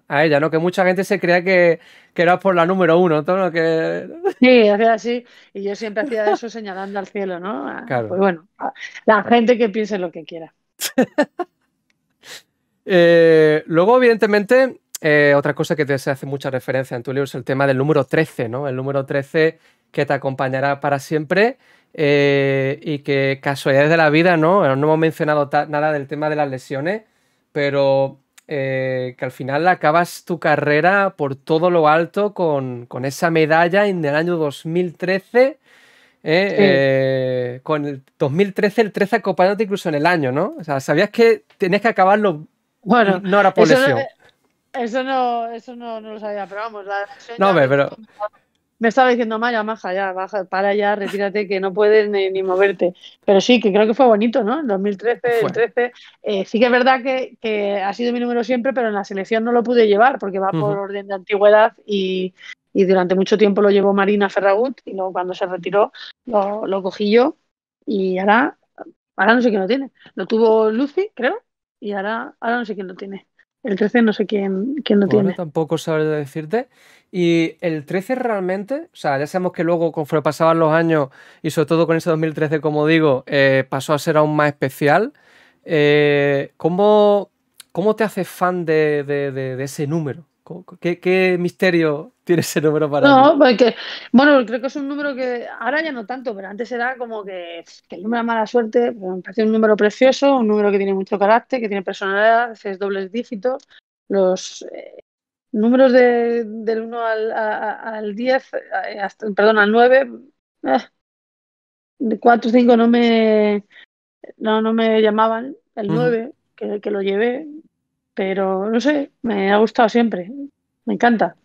a, ella, ¿no? Que mucha gente se creía que, que eras por la número uno, todo que. Sí, hacía así. Y yo siempre hacía eso señalando al cielo, ¿no? Pues bueno, la gente que piense lo que quiera. (laughs) Eh, luego, evidentemente, eh, otra cosa que te hace mucha referencia en tu libro es el tema del número 13, ¿no? El número 13 que te acompañará para siempre. Eh, y que casualidades de la vida, ¿no? No hemos mencionado nada del tema de las lesiones, pero eh, que al final acabas tu carrera por todo lo alto con, esa medalla en el año 2013. ¿eh? con el 2013, el 13 acompañándote incluso en el año, ¿no? O sea, sabías que tenías que acabarlo. Bueno, no era por lesión. Eso no, eso no, lo sabía, pero vamos, la No, pero me estaba diciendo, Maya, maja, ya, baja, para ya, retírate, que no puedes ni, moverte. Pero sí, que creo que fue bonito, ¿no? En 2013, el eh, sí que es verdad que, ha sido mi número siempre, pero en la selección no lo pude llevar porque va por orden de antigüedad y, durante mucho tiempo lo llevó Marina Ferragut y luego cuando se retiró lo, lo cogí yo y ahora, ahora no sé quién lo tiene. Lo tuvo Lucy, creo, y ahora, ahora no sé quién lo tiene. El 13 no sé quién, quién lo tiene. tampoco sabré decirte. Y el 13 realmente, o sea, ya sabemos que luego conforme pasaban los años y sobre todo con ese 2013, como digo, eh, pasó a ser aún más especial. Eh, ¿cómo, te haces fan de, ese número? ¿Qué, misterio tiene ese número para No, porque, bueno, creo que es un número que ahora ya no tanto, pero antes era como que, el número de mala suerte, pero me parece un número precioso, un número que tiene mucho carácter, que tiene personalidad, es dobles dígitos. Los eh, números del 1 al, al 10, eh, perdón, al 9, 4 o 5 no me, no, no me llamaban, el 9, que, que lo llevé, pero no sé, me ha gustado siempre. Me encanta.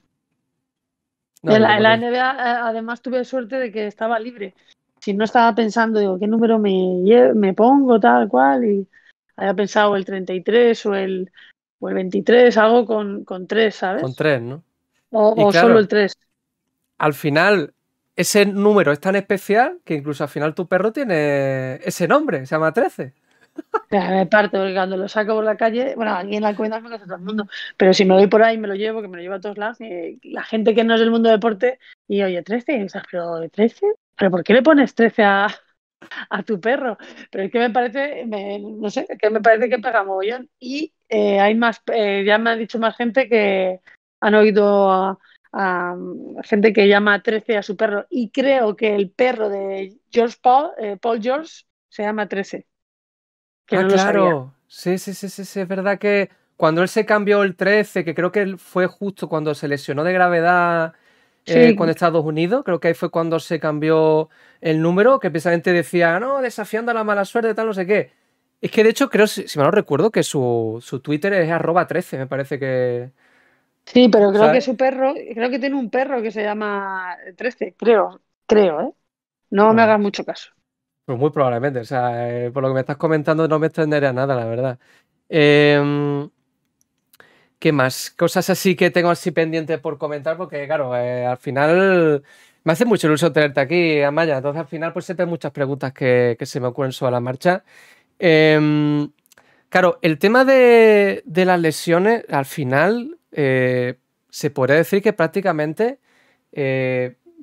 en, la, NBA eh, además tuve suerte de que estaba libre. Si no estaba pensando, digo, ¿qué número me, me pongo tal cual? Y había pensado el 33 o el, o el 23, algo con, con 3, ¿sabes? Con 3, ¿no? O, solo el 3. Al final, ese número es tan especial que incluso al final tu perro tiene ese nombre, se llama 13. Me parto, porque cuando lo saco por la calle, bueno, aquí en la cuenta me hace todo el mundo, pero si me doy por ahí me lo llevo, que me lo llevo a todos lados, la gente que no es del mundo deporte, y oye, 13, y dices, pero 13, pero ¿por qué le pones 13 a, a tu perro? Pero es que me parece, no sé, que me parece que pega mogollón, y eh, hay más, eh, ya me han dicho más gente que han oído a, gente que llama 13 a su perro, y creo que el perro de George Paul, eh, Paul George, se llama 13. Ah, claro. Sí, sí, sí, sí, es verdad que cuando él se cambió el 13, que creo que fue justo cuando se lesionó de gravedad eh, con Estados Unidos, creo que ahí fue cuando se cambió el número, que precisamente decía, no, desafiando a la mala suerte, tal, no sé qué. Es que de hecho, creo, si, mal me lo recuerdo, que su, su, Twitter es arroba 13, me parece que. Sí, pero creo que su perro, creo que tiene un perro que se llama 13, creo, creo, ¿eh? No, no. me ah. hagas mucho caso. Pues muy probablemente. O sea, eh, por lo que me estás comentando no me a nada, la verdad. Em, ¿Qué más? Cosas así que tengo así pendientes por comentar, porque claro, eh, al final me hace mucho ilusión tenerte aquí, Amaya. Entonces, al final, pues siempre hay muchas preguntas que, se me ocurren sobre la marcha. Em, claro, el tema de, las lesiones, al final, eh, se puede decir que prácticamente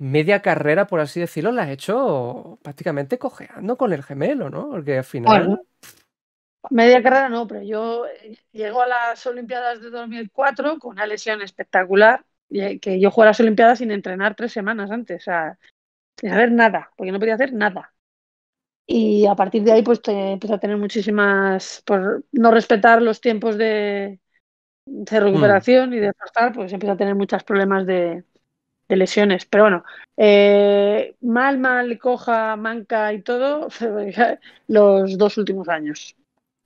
media carrera, por así decirlo, la has hecho prácticamente cojeando con el gemelo, ¿no? Porque al final... media carrera no, pero yo eh, llego a las Olimpiadas de 2004 con una lesión espectacular, eh, que yo jugué a las Olimpiadas sin entrenar tres semanas antes, o sea, sin hacer nada, porque no podía hacer nada. Y a partir de ahí, pues te empecé a tener muchísimas, por no respetar los tiempos de, mm. recuperación y de estar, pues empiezo a tener muchos problemas de, de lesiones. Pero bueno, eh, mal, mal, coja, manca y todo, (laughs) los dos últimos años.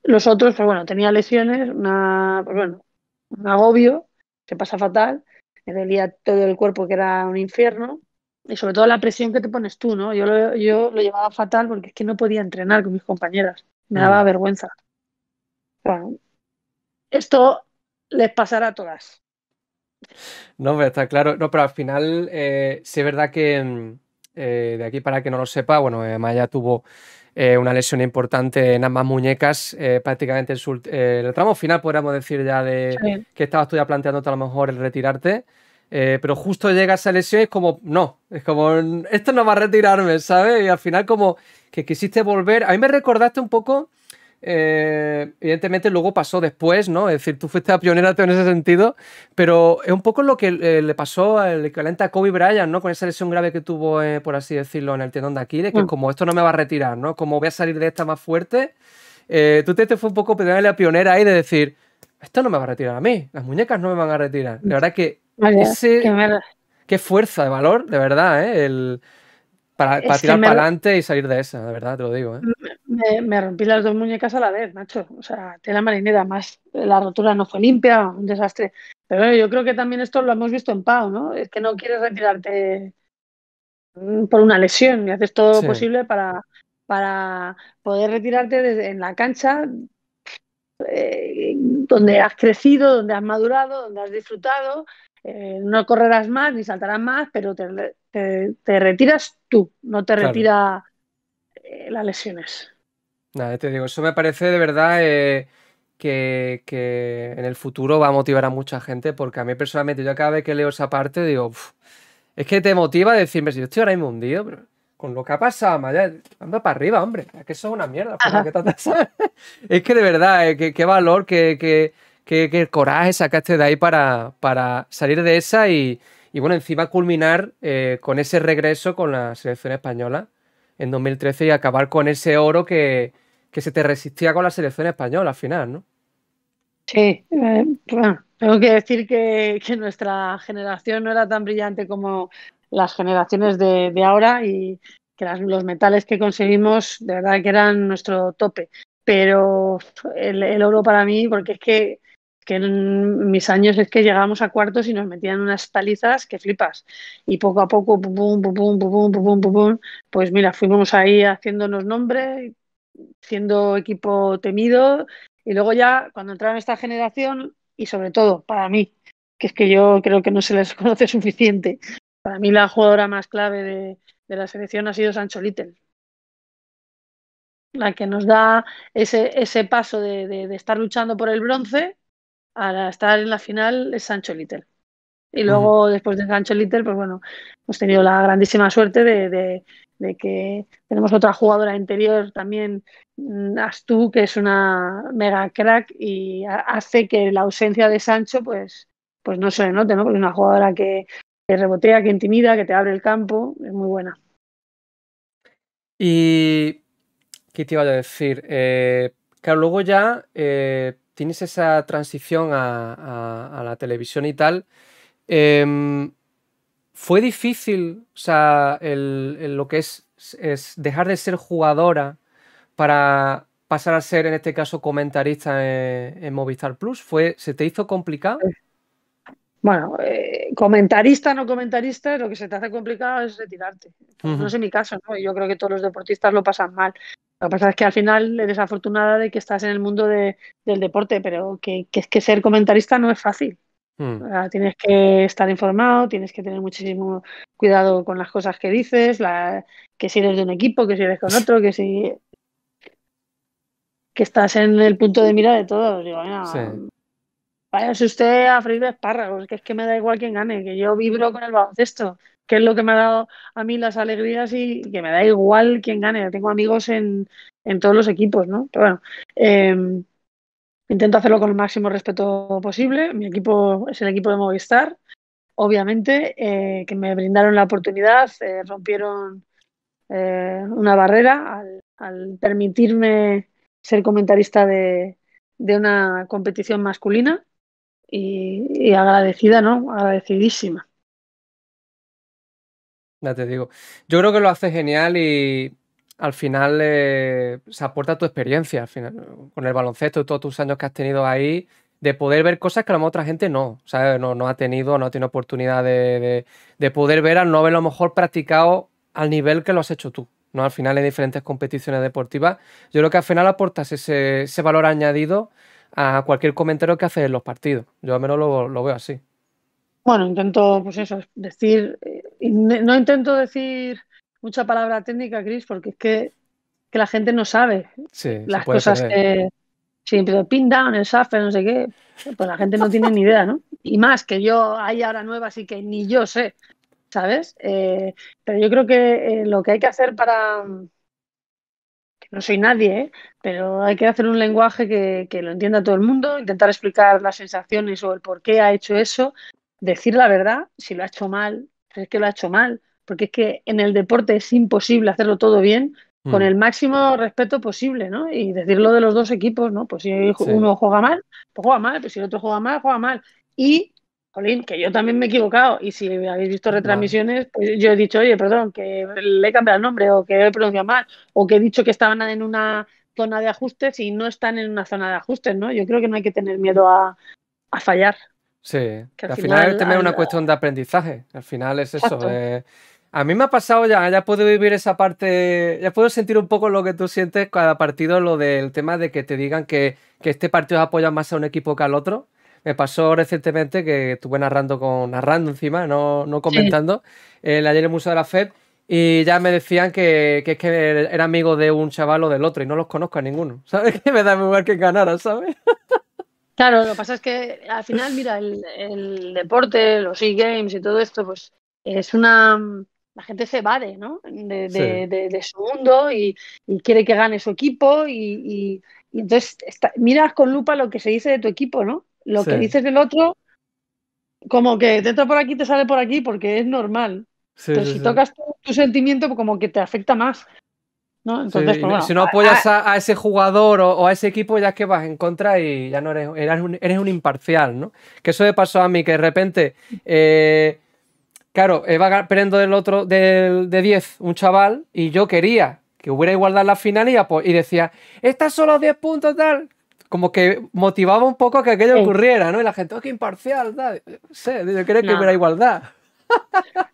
Los otros, pues bueno, tenía lesiones, una, pues bueno, un agobio, se pasa fatal, me dolía todo el cuerpo que era un infierno. Y sobre todo la presión que te pones tú, ¿no? Yo lo, yo lo llevaba fatal porque es que no podía entrenar con mis compañeras. Me daba ah. vergüenza. esto les pasará a todas. No, pero está claro. No, pero al final eh, sí es verdad que mm, eh, de aquí para que no lo sepa, bueno, eh, Maya tuvo una lesión importante en ambas muñecas, prácticamente el, tramo final, podríamos decir ya, de que estabas tú ya planteándote a lo mejor el retirarte. pero justo llega esa lesión y es como, no, es como, esto no va a retirarme, ¿sabes? Y al final como que quisiste volver. A mí me recordaste un poco eh, evidentemente luego pasó después, ¿no? Es decir, tú fuiste la pionera en ese sentido, pero es un poco lo que eh, le pasó al equivalente a Kobe Bryant, ¿no? Con esa lesión grave que tuvo, eh, por así decirlo, en el tendón de Aquiles, que mm. como esto no me va a retirar, ¿no? Como voy a salir de esta más fuerte, tú te, fuiste fue un poco la pionera ahí de decir, esto no me va a retirar a mí, las muñecas no me van a retirar. De verdad que Qué fuerza de valor, de verdad, ¿eh? El, para, tirar para adelante y salir de esa, de verdad, te lo digo. ¿eh? Me, rompí las dos muñecas a la vez, macho. O sea, la marinera, más la rotura no fue limpia, un desastre. Pero yo creo que también esto lo hemos visto en Pau, ¿no? Es que no quieres retirarte mm, por una lesión y haces todo lo posible para, para poder retirarte en la cancha eh, donde has crecido, donde has madurado, donde has disfrutado. Eh, no correrás más ni saltarás más, pero te, te, retiras tú, no te retira eh, las lesiones. Nada, te digo, eso me parece de verdad eh, que, que, en el futuro va a motivar a mucha gente, porque a mí personalmente, yo cada vez que leo esa parte, digo, es que te motiva a decirme, si yo estoy ahora mismo hundido, pero con lo que ha pasado, Maya, anda para arriba, hombre, es que eso es una mierda, (laughs) es que de verdad, eh, qué valor, qué, coraje sacaste de ahí para, para salir de esa y, y bueno, encima culminar eh, con ese regreso con la selección española en 2013 y acabar con ese oro que, se te resistía con la selección española al final, ¿no? Sí, eh, tengo que decir que, nuestra generación no era tan brillante como las generaciones de, ahora y que los metales que conseguimos de verdad que eran nuestro tope. Pero el oro para mí, porque es que que en mis años es que llegábamos a cuartos y nos metían unas palizas que flipas. Y poco a poco, pum, pum, pum, pum, pum, pues mira, fuimos ahí haciéndonos nombre, siendo equipo temido. Y luego ya, cuando entraron esta generación, y sobre todo para mí, que es que yo creo que no se les (laughs) conoce suficiente, para mí la jugadora más clave de, la selección ha sido Sancho Little la que nos da ese, paso de, estar luchando por el bronce a estar en la final es Sancho Little. Y luego, después de Sancho Little, pues bueno, hemos tenido la grandísima suerte de, que tenemos otra jugadora interior también, mm, Astu, que es una mega crack y hace que la ausencia de Sancho, pues, pues no se le note, ¿no? Porque es una jugadora que, rebotea, que intimida, que te abre el campo, es muy buena. Y. ¿Qué te iba a decir? Eh, claro, luego ya. Eh, tienes esa transición a, la televisión y tal. Em, ¿Fue difícil, o sea, lo que es, dejar de ser jugadora para pasar a ser, en este caso, comentarista en, Movistar Plus? ¿Fue, ¿Se te hizo complicado? Eh, bueno, eh, comentarista, no comentarista, lo que se te hace complicado es retirarte. No es mi caso, ¿no? Yo creo que todos los deportistas lo pasan mal. Lo que pasa es que al final eres afortunada de que estás en el mundo del deporte, pero que, que, que ser comentarista no es fácil. Hmm. tienes que estar informado, tienes que tener muchísimo cuidado con las cosas que dices, que si eres de un equipo, que si eres con otro, que si que estás en el punto de mira de todos. Digo, bueno, usted a freír espárragos, pues que es que me da igual quién gane, que yo vibro con el baloncesto que es lo que me ha dado a mí las alegrías y que me da igual quién gane. Tengo amigos en, en todos los equipos, ¿no? Pero bueno, em, intento hacerlo con el máximo respeto posible. Mi equipo es el equipo de Movistar, obviamente, eh, que me brindaron la oportunidad, eh, rompieron eh, una barrera al, permitirme ser comentarista de, una competición masculina y agradecida, ¿no? Agradecidísima. Ya te digo. Yo creo que lo hace genial y al final eh, se aporta tu experiencia al final, con el baloncesto y todos tus años que has tenido ahí, de poder ver cosas que a lo mejor otra gente no, ¿sabes? No, ha tenido, no ha tenido oportunidad de, poder ver al no haberlo a lo mejor practicado al nivel que lo has hecho tú. ¿no? Al final en diferentes competiciones deportivas. Yo creo que al final aportas ese, valor añadido a cualquier comentario que haces en los partidos. Yo al menos lo, lo veo así. Bueno, intento, pues eso, decir no intento decir mucha palabra técnica, Chris, porque es que, la gente no sabe las cosas siempre que. pin down, el suffer, no sé qué. Pues la gente no tiene ni idea, ¿no? Y más que yo hay ahora nuevas y que ni yo sé, ¿sabes? Eh, pero yo creo que eh, lo que hay que hacer para. que no soy nadie, ¿eh? Pero hay que hacer un lenguaje que, que lo entienda todo el mundo, intentar explicar las sensaciones o el por qué ha hecho eso, decir la verdad, si lo ha hecho mal, es que lo ha hecho mal, porque es que en el deporte es imposible hacerlo todo bien con mm. el máximo respeto posible, ¿no? Y decirlo de los dos equipos, ¿no? Pues si uno juega mal, pues juega mal, pues si el otro juega mal, juega mal. Y, Colín, que yo también me he equivocado, y si habéis visto retransmisiones, pues yo he dicho, oye, perdón, que le he cambiado el nombre, o que he pronunciado mal, o que he dicho que estaban en una zona de ajustes y no están en una zona de ajustes, ¿no? Yo creo que no hay que tener miedo a, a fallar. Sí, al, final, es también es una cuestión de aprendizaje. Al final es eso. a mí me ha pasado ya, ya puedo vivir esa parte, ya puedo sentir un poco lo que tú sientes cada partido, lo del tema de que te digan que, que este partido apoya más a un equipo que al otro. Me pasó recientemente que estuve narrando con narrando encima, no, no comentando, el eh, ayer el Museo de la FED, y ya me decían que, que, es que era amigo de un chaval o del otro y no los conozco a ninguno. (laughs) ¿Sabes? Que me da igual que ganara, ¿sabes? Claro, lo que pasa es que al final, mira, el, deporte, los e-games y todo esto, pues es una... La gente se evade, ¿no? De, su mundo y, quiere que gane su equipo y, entonces miras con lupa lo que se dice de tu equipo, ¿no? Lo que dices del otro, como que te entra por aquí, te sale por aquí, porque es normal. Pero si tocas tu, sentimiento, como que te afecta más. Pues, si no apoyas a, ese jugador o, a ese equipo, ya es que vas en contra y ya no eres, un, eres un imparcial, ¿no? Que eso me pasó a mí, que de repente, eh, claro, eh, va perdiendo del otro, del, de 10, un chaval, y yo quería que hubiera igualdad en la final y, pues, y decía, estas solo los 10 puntos, tal. Como que motivaba un poco que aquello ocurriera, ¿no? Y la gente, oh, qué imparcial, tal. sé, yo quería que hubiera igualdad.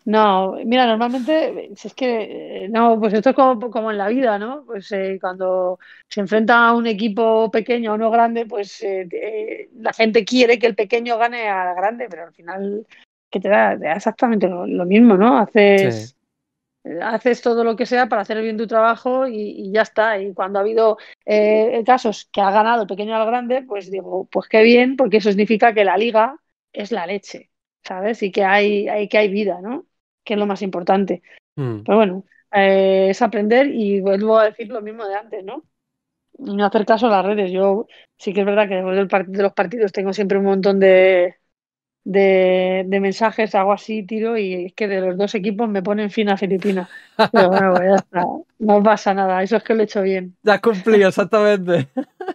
No, mira, normalmente, es que, eh, no, pues esto es como, como en la vida, ¿no? Pues eh, cuando se enfrenta a un equipo pequeño o no grande, pues eh, la gente quiere que el pequeño gane al grande, pero al final, que te da, exactamente lo, mismo, ¿no? Haces, haces todo lo que sea para hacer bien tu trabajo y, ya está. Y cuando ha habido casos que ha ganado el pequeño al grande, pues digo, pues qué bien, porque eso significa que la liga es la leche ¿sabes? Y que hay, hay, que hay vida, ¿no? Que es lo más importante. Hmm. Pero bueno, eh, es aprender y vuelvo a decir lo mismo de antes, ¿no? No hacer caso a las redes. Yo sí que es verdad que después de los partidos tengo siempre un montón de, de, mensajes, hago así, tiro y es que de los dos equipos me ponen fin a Filipinas. Pero bueno, pues ya está. No pasa nada, eso es que lo he hecho bien. Ya cumplí exactamente. (laughs)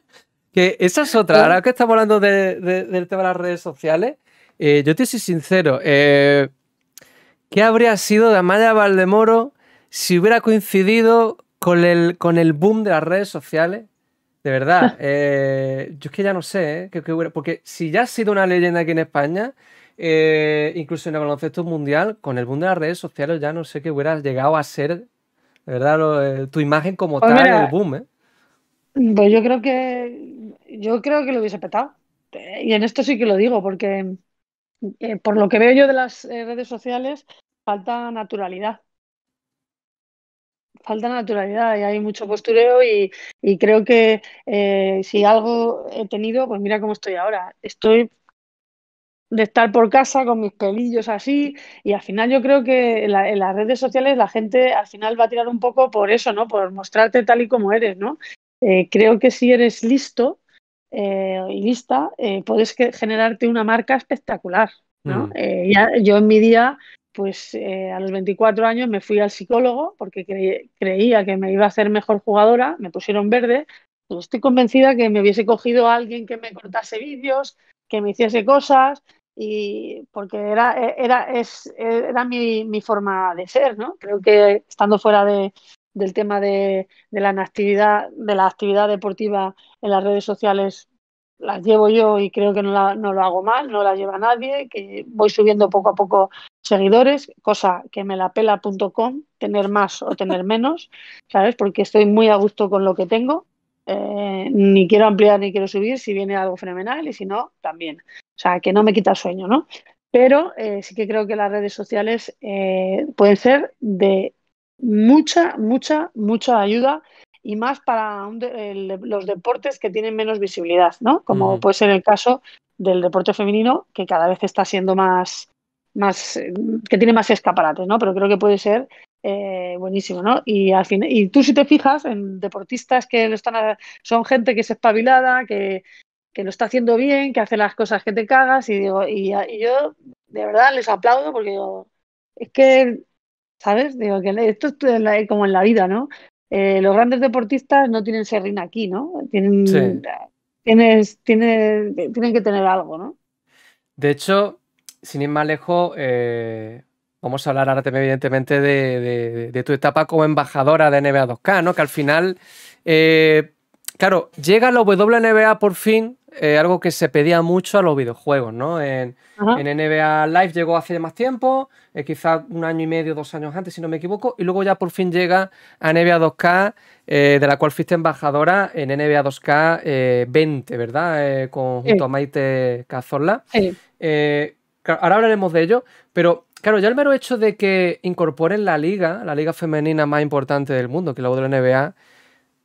que esa es otra, ahora que estamos hablando de, del tema de las redes sociales, eh, yo te soy sincero. Eh, ¿Qué habría sido de Amaya Valdemoro si hubiera coincidido con el, con el boom de las redes sociales? De verdad, (laughs) eh, yo es que ya no sé, porque si ya ha sido una leyenda aquí en España, incluso en el baloncesto mundial, con el boom de las redes sociales ya no sé qué hubieras llegado a ser, de verdad, tu imagen como pues tal, el boom. Pues yo creo que yo creo que lo hubiese petado. Y en esto sí que lo digo, porque eh, por lo que veo yo de las eh, redes sociales, falta naturalidad. Falta naturalidad y hay mucho postureo y, creo que eh, si algo he tenido, pues mira cómo estoy ahora. Estoy de estar por casa con mis pelillos así y al final yo creo que en, en, las redes sociales la gente al final va a tirar un poco por eso, ¿no? Por mostrarte tal y como eres, ¿no? creo que si eres listo, eh, y lista, eh, puedes generarte una marca espectacular. Mm. Eh, yo en mi día, pues a los 24 años me fui al psicólogo porque creía que me iba a hacer mejor jugadora, me pusieron verde, pero estoy convencida que me hubiese cogido alguien que me cortase vídeos, que me hiciese cosas, y porque era, e, era, es, era mi, mi, forma de ser, ¿no? Creo que estando fuera de, del tema de, de, la actividad, de la actividad deportiva en las redes sociales las llevo yo y creo que no, la, no lo hago mal, no la lleva nadie, que voy subiendo poco a poco seguidores, cosa que me la pela.com, tener más o tener menos, ¿sabes? Porque estoy muy a gusto con lo que tengo, eh, ni quiero ampliar ni quiero subir, si viene algo fenomenal y si no, también. O sea, que no me quita sueño, ¿no? Pero eh, sí que creo que las redes sociales eh, pueden ser de mucha, mucha, mucha ayuda y más para los deportes que tienen menos visibilidad, ¿no? Como puede ser el caso del deporte femenino, que cada vez está siendo más, más que tiene más escaparates, ¿no? Pero creo que puede ser eh, buenísimo, ¿no? Y al fin, y tú si te fijas en deportistas que lo están, son gente que es espabilada, que, lo está haciendo bien, que hace las cosas que te cagas y digo y, y yo de verdad les aplaudo porque digo, es que ¿sabes? Digo, que esto es como en la vida, ¿no? Eh, los grandes deportistas no tienen serrín aquí, ¿no? Tienen, tienen, tienen que tener algo, ¿no? De hecho, sin ir más lejos, eh, vamos a hablar ahora también, evidentemente, de, tu etapa como embajadora de NBA 2K, ¿no? Que al final, eh, claro, llega la WNBA por fin eh, algo que se pedía mucho a los videojuegos, ¿no? En, NBA Live llegó hace más tiempo, eh, quizás un año y medio, dos años antes, si no me equivoco, y luego ya por fin llega a NBA 2K, eh, de la cual fuiste embajadora en NBA 2K 20, ¿verdad? con, junto a Maite Cazorla. ahora hablaremos de ello, pero Claro, ya el mero hecho de que incorporen la liga, la liga femenina más importante del mundo, que es la de la NBA,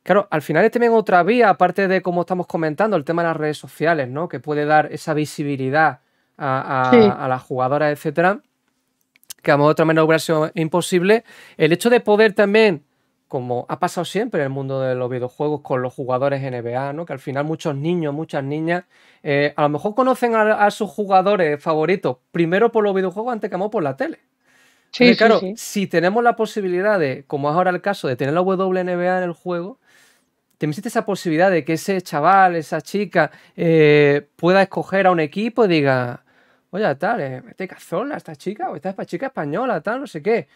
Claro, al final es también otra vía, aparte de como estamos comentando, el tema de las redes sociales, ¿no? Que puede dar esa visibilidad a, las jugadoras, etcétera. Que a lo mejor otra manera imposible. El hecho de poder también, como ha pasado siempre en el mundo de los videojuegos con los jugadores NBA, ¿no? Que al final muchos niños, muchas niñas, eh, a lo mejor conocen a, sus jugadores favoritos primero por los videojuegos antes que a modo por la tele. Sí, claro, si tenemos la posibilidad de, como es ahora el caso, de tener la WNBA en el juego, te hiciste esa posibilidad de que ese chaval, esa chica, eh, pueda escoger a un equipo y diga, oye, tal, eh, cazona cazola, esta chica, o esta chica española, tal, no sé qué.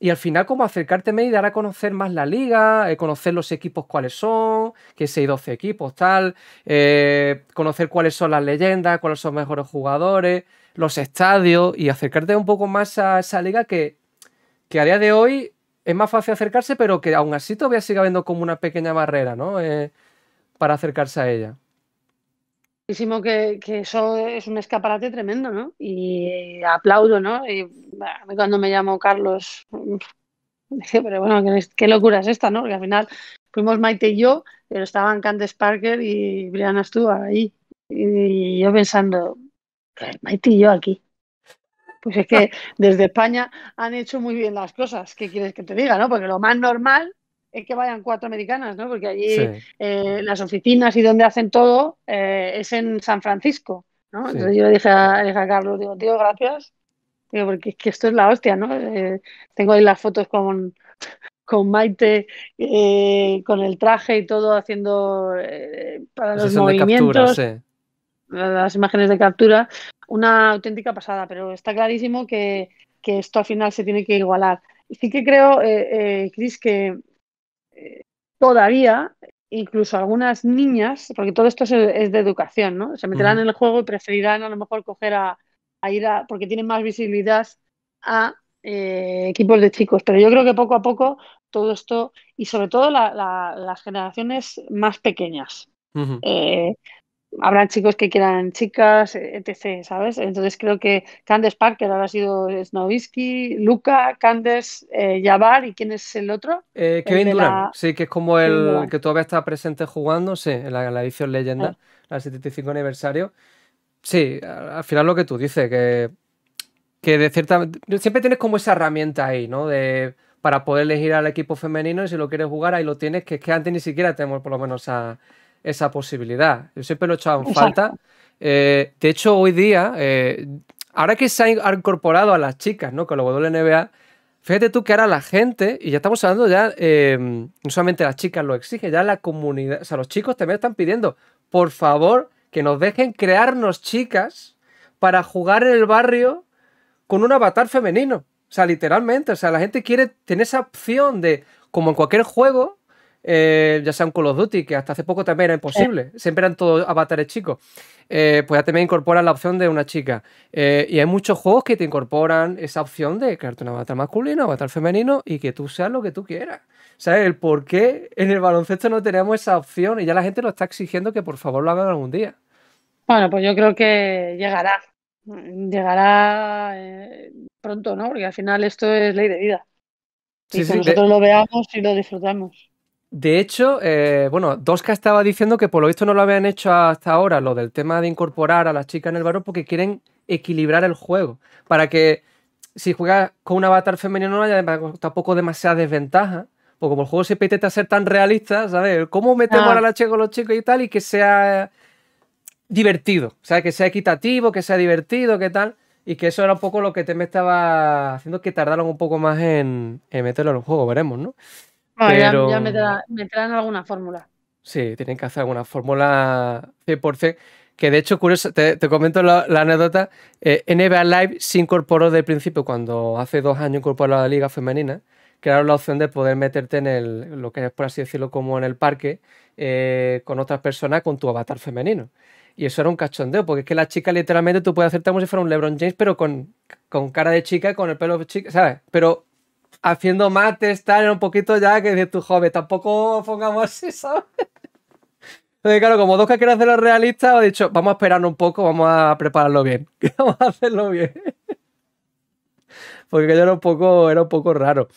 Y al final, como acercarte y dar a conocer más la liga, eh, conocer los equipos cuáles son, que seis hay 12 equipos, tal, eh, conocer cuáles son las leyendas, cuáles son los mejores jugadores, los estadios, y acercarte un poco más a esa liga que, que a día de hoy es más fácil acercarse, pero que aún así todavía sigue habiendo como una pequeña barrera, ¿no? Eh, para acercarse a ella. Que, que eso es un escaparate tremendo, ¿no? Y aplaudo, ¿no? Y cuando me llamó Carlos, (laughs) dije, pero bueno, ¿qué, locura es esta, ¿no? Porque al final fuimos Maite y yo, pero estaban Candice Parker y Brianna Stewart ahí. y yo pensando, Maite y yo aquí. Pues es que desde España han hecho muy bien las cosas. ¿Qué quieres que te diga, no? Porque lo más normal es que vayan cuatro americanas, ¿no? Porque allí eh, las oficinas y donde hacen todo eh, es en San Francisco, ¿no? Entonces yo le dije, a, Carlos, digo, tío, gracias, digo, porque es que esto es la hostia, ¿no? Eh, tengo ahí las fotos con, con Maite, con el traje y todo haciendo para los movimientos las imágenes de captura, una auténtica pasada, pero está clarísimo que, esto al final se tiene que igualar. Y sí que creo, eh, eh Cris, que eh, todavía, incluso algunas niñas, porque todo esto es, de educación, ¿no? Se meterán en el juego y preferirán a lo mejor coger a, ir a, porque tienen más visibilidad a eh, equipos de chicos. Pero yo creo que poco a poco todo esto, y sobre todo las generaciones más pequeñas, habrán chicos que quieran chicas, etc. ¿Sabes? Entonces creo que Candes Parker ahora ha sido Whiskey, Luca, Candes, eh, y quién es el otro. Eh, Kevin Durant, sí, que es como el, que todavía está presente jugando, sí, en la, edición leyenda, ah. 75 aniversario. Sí, al final lo que tú dices, que, que de cierta. Siempre tienes como esa herramienta ahí, ¿no? De, para poder elegir al equipo femenino y si lo quieres jugar, ahí lo tienes, que es que antes ni siquiera tenemos por lo menos a esa posibilidad. Yo siempre lo he echado en falta. Eh, de hecho, hoy día, eh, ahora que se han incorporado a las chicas, ¿no? Con la WNBA, fíjate tú que ahora la gente, y ya estamos hablando ya, em, no solamente las chicas lo exigen, ya la comunidad, o sea, los chicos también están pidiendo, por favor, que nos dejen crearnos chicas para jugar en el barrio con un avatar femenino. O sea, literalmente, o sea, la gente quiere tener esa opción de, como en cualquier juego, eh, ya sea un Call of Duty, que hasta hace poco también era imposible, siempre eran todos avatares chicos, eh, pues ya también incorporan la opción de una chica. Eh, y hay muchos juegos que te incorporan esa opción de crearte un avatar masculino, avatar femenino y que tú seas lo que tú quieras. ¿Sabes? El por qué en el baloncesto no tenemos esa opción y ya la gente lo está exigiendo que por favor lo hagan algún día. Bueno, pues yo creo que llegará. Llegará pronto, ¿no? Porque al final esto es ley de vida. y que nosotros lo veamos y lo disfrutamos. De hecho, eh, bueno, Doska estaba diciendo que por lo visto no lo habían hecho hasta ahora, lo del tema de incorporar a las chicas en el varón, porque quieren equilibrar el juego. Para que si juegas con un avatar femenino no haya tampoco demasiada desventaja. Porque como el juego se a ser tan realista, ¿sabes? ¿Cómo metemos ah. a la chica con los chicos y tal? Y que sea divertido. O sea, que sea equitativo, que sea divertido, qué tal. Y que eso era un poco lo que te me estaba haciendo que tardaron un poco más en, en meterlo en el juego, veremos, ¿no? Ah, ya, me, traen alguna fórmula. Sí, tienen que hacer alguna fórmula c por c. Que de hecho, curioso, te, comento la, anécdota. Eh, NBA Live se incorporó desde el principio, cuando hace dos años incorporó a la Liga Femenina, crearon la opción de poder meterte en el, lo que es, por así decirlo, como en el parque, eh, con otras personas con tu avatar femenino. Y eso era un cachondeo, porque es que la chica literalmente tú puedes hacerte como si fuera un LeBron James, pero con, cara de chica, con el pelo de chica, ¿sabes? Pero haciendo mates, tal, un poquito ya que de tu joven, tampoco pongamos (laughs) eso, ¿sabes? Entonces, claro, como dos que quiere hacerlo realista, he dicho, vamos a esperar un poco, vamos a prepararlo bien. (laughs) vamos a hacerlo bien. Porque era un poco, era un poco raro.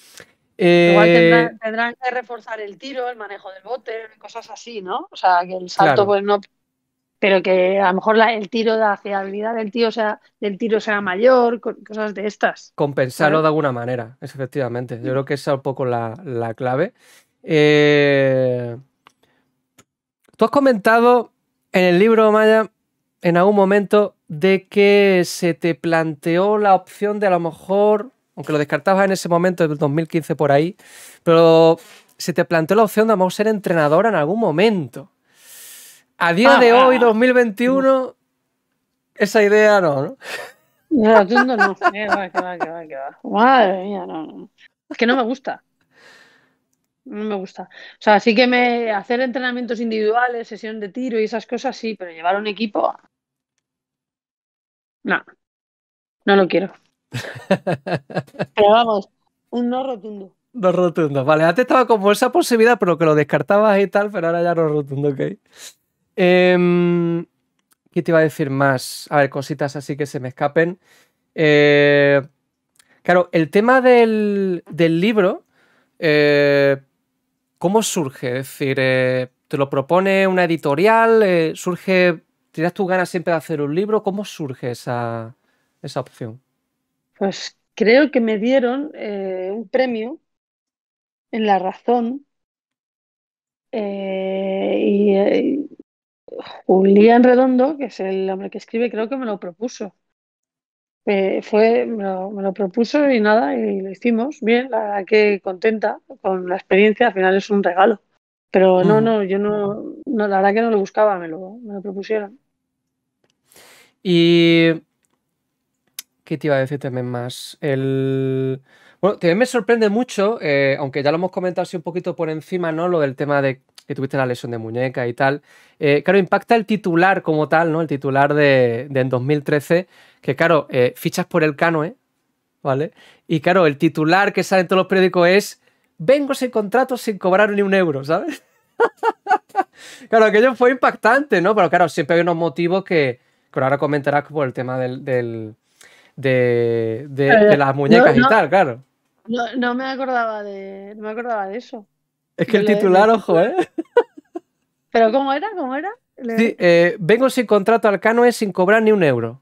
Igual eh, tendrán, que reforzar el tiro, el manejo del bote, cosas así, ¿no? O sea, que el salto pues no pero que a lo mejor el tiro, de fiabilidad del, sea, del tiro sea mayor, cosas de estas. Compensarlo de alguna manera, efectivamente. Yo mm. creo que esa es un poco la, clave. Eh, tú has comentado en el libro, Maya, en algún momento, de que se te planteó la opción de a lo mejor, aunque lo descartabas en ese momento, del 2015 por ahí, pero se te planteó la opción de a lo mejor ser entrenadora en algún momento. A día de ah, hoy, 2021, ah. esa idea no, ¿no? No, tú no, Madre mía, no, no. Es que no me gusta. No me gusta. O sea, sí que me hacer entrenamientos individuales, sesión de tiro y esas cosas, sí, pero llevar un equipo. No. No lo quiero. (laughs) pero vamos, un no rotundo. No rotundo. Vale, antes estaba como esa posibilidad, pero que lo descartabas y tal, pero ahora ya no rotundo, ok. Em, ¿Qué te iba a decir más? A ver, cositas así que se me escapen. Eh, claro, el tema del, libro, eh, ¿cómo surge? Es decir, eh, ¿te lo propone una editorial? ¿Surge, tienes tus ganas siempre de hacer un libro? ¿Cómo surge esa, opción? Pues creo que me dieron un premio en La Razón y, Julián Redondo, que es el hombre que escribe, creo que me lo propuso. Eh, fue, me lo, propuso y nada, y lo hicimos bien, la verdad que contenta con la experiencia, al final es un regalo. Pero no, mm. no, yo no, no la verdad que no lo buscaba, me lo, me propusieron. Y. ¿Qué te iba a decir también más? El. Bueno, también me sorprende mucho, eh, aunque ya lo hemos comentado así un poquito por encima, ¿no? Lo del tema de que tuviste la lesión de muñeca y tal. Eh, claro, impacta el titular como tal, ¿no? El titular de, en 2013, que claro, eh, fichas por el Canoe, ¿eh? ¿vale? Y claro, el titular que sale en todos los periódicos es, vengo sin contrato sin cobrar ni un euro, ¿sabes? (laughs) claro, aquello fue impactante, ¿no? Pero claro, siempre hay unos motivos que, Pero ahora comentarás por el tema del, de, de, las muñecas y tal, claro. No, no me acordaba de, no me acordaba de eso. Es que el titular, ojo, ¿eh? (laughs) ¿Pero cómo era? ¿Cómo era? Sí, eh, vengo sin contrato al Canoe eh, sin cobrar ni un euro.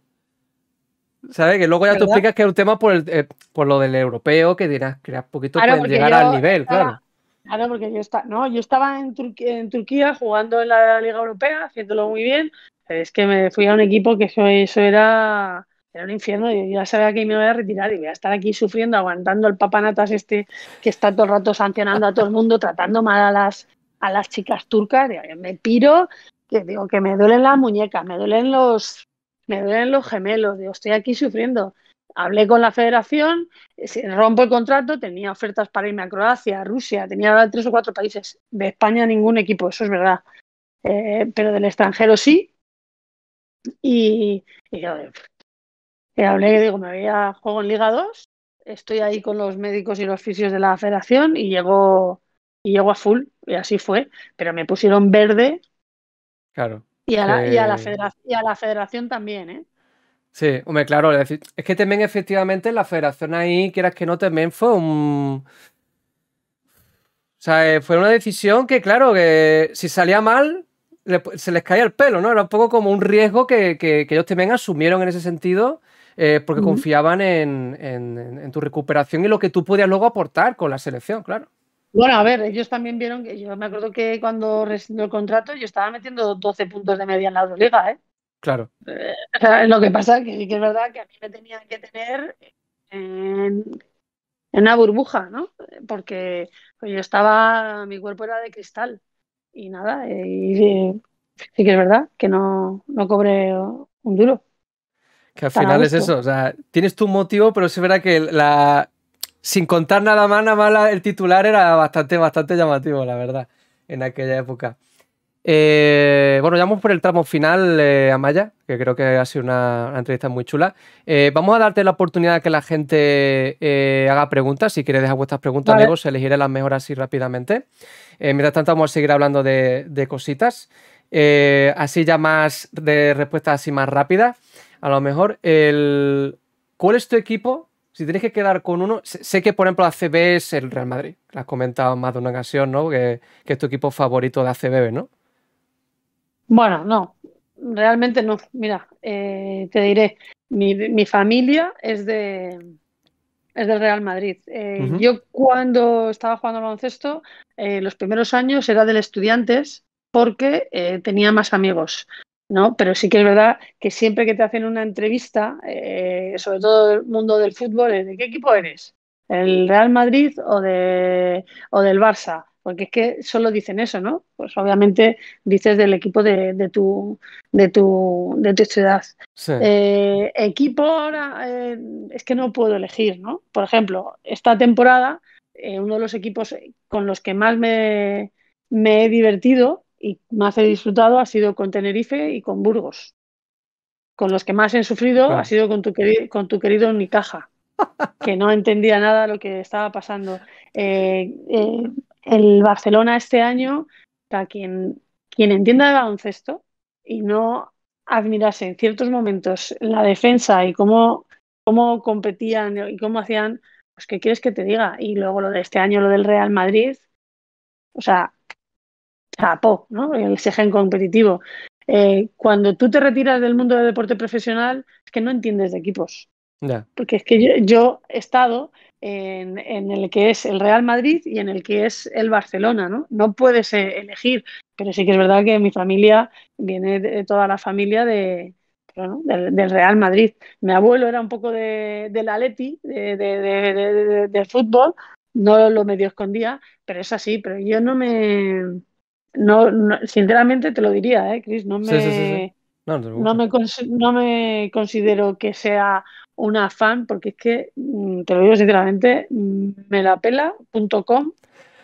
¿Sabes? Que luego ya tú explicas que es un tema eh, por, lo del europeo, que dirás que poquito para llegar al nivel, claro. Claro, porque yo, no, yo estaba en, Turquía jugando en la Liga Europea, haciéndolo muy bien. es que me fui a un equipo que eso, eso era era un infierno, yo ya sabía que me voy a retirar y voy a estar aquí sufriendo, aguantando el papanatas este que está todo el rato sancionando a todo el mundo, tratando mal a las, a las chicas turcas, me piro, que digo que me duelen las muñecas, me duelen los, me duelen los gemelos, digo, estoy aquí sufriendo. Hablé con la federación, rompo el contrato, tenía ofertas para irme a Croacia, Rusia, tenía tres o cuatro países, de España ningún equipo, eso es verdad, eh, pero del extranjero sí. Y, y yo, y hablé, digo, me voy a juego en Liga 2, estoy ahí con los médicos y los fisios de la federación y llego y a full, y así fue, pero me pusieron verde. Claro. Y a la, federación, también, ¿eh? Sí, hombre, claro, es, que también efectivamente la federación ahí, quieras que no, también fue un... O sea, eh, fue una decisión que, claro, que si salía mal, se les caía el pelo, ¿no? Era un poco como un riesgo que, que, que ellos también asumieron en ese sentido eh, porque confiaban en, tu recuperación y lo que tú podías luego aportar con la selección, claro. Bueno, a ver, ellos también vieron que yo me acuerdo que cuando rescindió el contrato yo estaba metiendo 12 puntos de media en la Euroliga, ¿eh? Claro. Eh, (laughs) lo que pasa es que es verdad que a mí me tenían que tener en, una burbuja, ¿no? Porque pues, yo estaba, mi cuerpo era de cristal y nada, y, sí que es verdad que no, no cobré un duro. Que al final es eso, o sea, tienes tu motivo, pero se verá que la... sin contar nada más, nada más el titular era bastante, bastante llamativo, la verdad, en aquella época. Eh, bueno, ya vamos por el tramo final, eh, Amaya, que creo que ha sido una, entrevista muy chula. Eh, vamos a darte la oportunidad que la gente haga preguntas. Si quieres dejar vuestras preguntas, luego se elegiré las mejores así rápidamente. mientras tanto, vamos a seguir hablando de, de cositas. así ya más de respuestas así más rápidas a lo mejor el... ¿Cuál es tu equipo? Si tienes que quedar con uno, sé que por ejemplo ACB es el Real Madrid, lo has comentado más de una ocasión, ¿no? Que, es tu equipo favorito de ACB, ¿no? Bueno, no, realmente no. Mira, eh, te diré, mi, familia es de es del Real Madrid. Eh, yo cuando estaba jugando al baloncesto, eh, los primeros años era del Estudiantes porque tenía más amigos. ¿no? Pero sí que es verdad que siempre que te hacen una entrevista, eh, sobre todo el mundo del fútbol, de qué equipo eres, el Real Madrid o, de, o del Barça, porque es que solo dicen eso, ¿no? Pues obviamente dices del equipo de, de tu, de, tu, de tu ciudad. Eh, equipo ahora eh, es que no puedo elegir, ¿no? Por ejemplo, esta temporada, uno de los equipos con los que más me, me he divertido y más he disfrutado ha sido con Tenerife y con Burgos. Con los que más he sufrido ha sido con tu, con tu querido Nicaja (laughs) que no entendía nada lo que estaba pasando. Eh, eh, el Barcelona este año, para quien, quien entienda de baloncesto y no admirase en ciertos momentos la defensa y cómo, cómo competían y cómo hacían, pues qué quieres que te diga. Y luego lo de este año, lo del Real Madrid, o sea, chapó, ¿no? Ese gen competitivo. Eh, cuando tú te retiras del mundo del deporte profesional, es que no entiendes de equipos. Porque es que yo, he estado en, el que es el Real Madrid y en el que es el Barcelona, ¿no? No puedes eh, elegir, pero sí que es verdad que mi familia viene de, toda la familia de, del, Real Madrid. Mi abuelo era un poco de, la Leti, de, de, de, fútbol, no lo medio escondía, pero es así, pero yo no me no, sinceramente te lo diría, ¿eh, Chris? No me, no, me considero que sea una fan, porque es que, mm, te lo digo sinceramente, mm, me la pela.com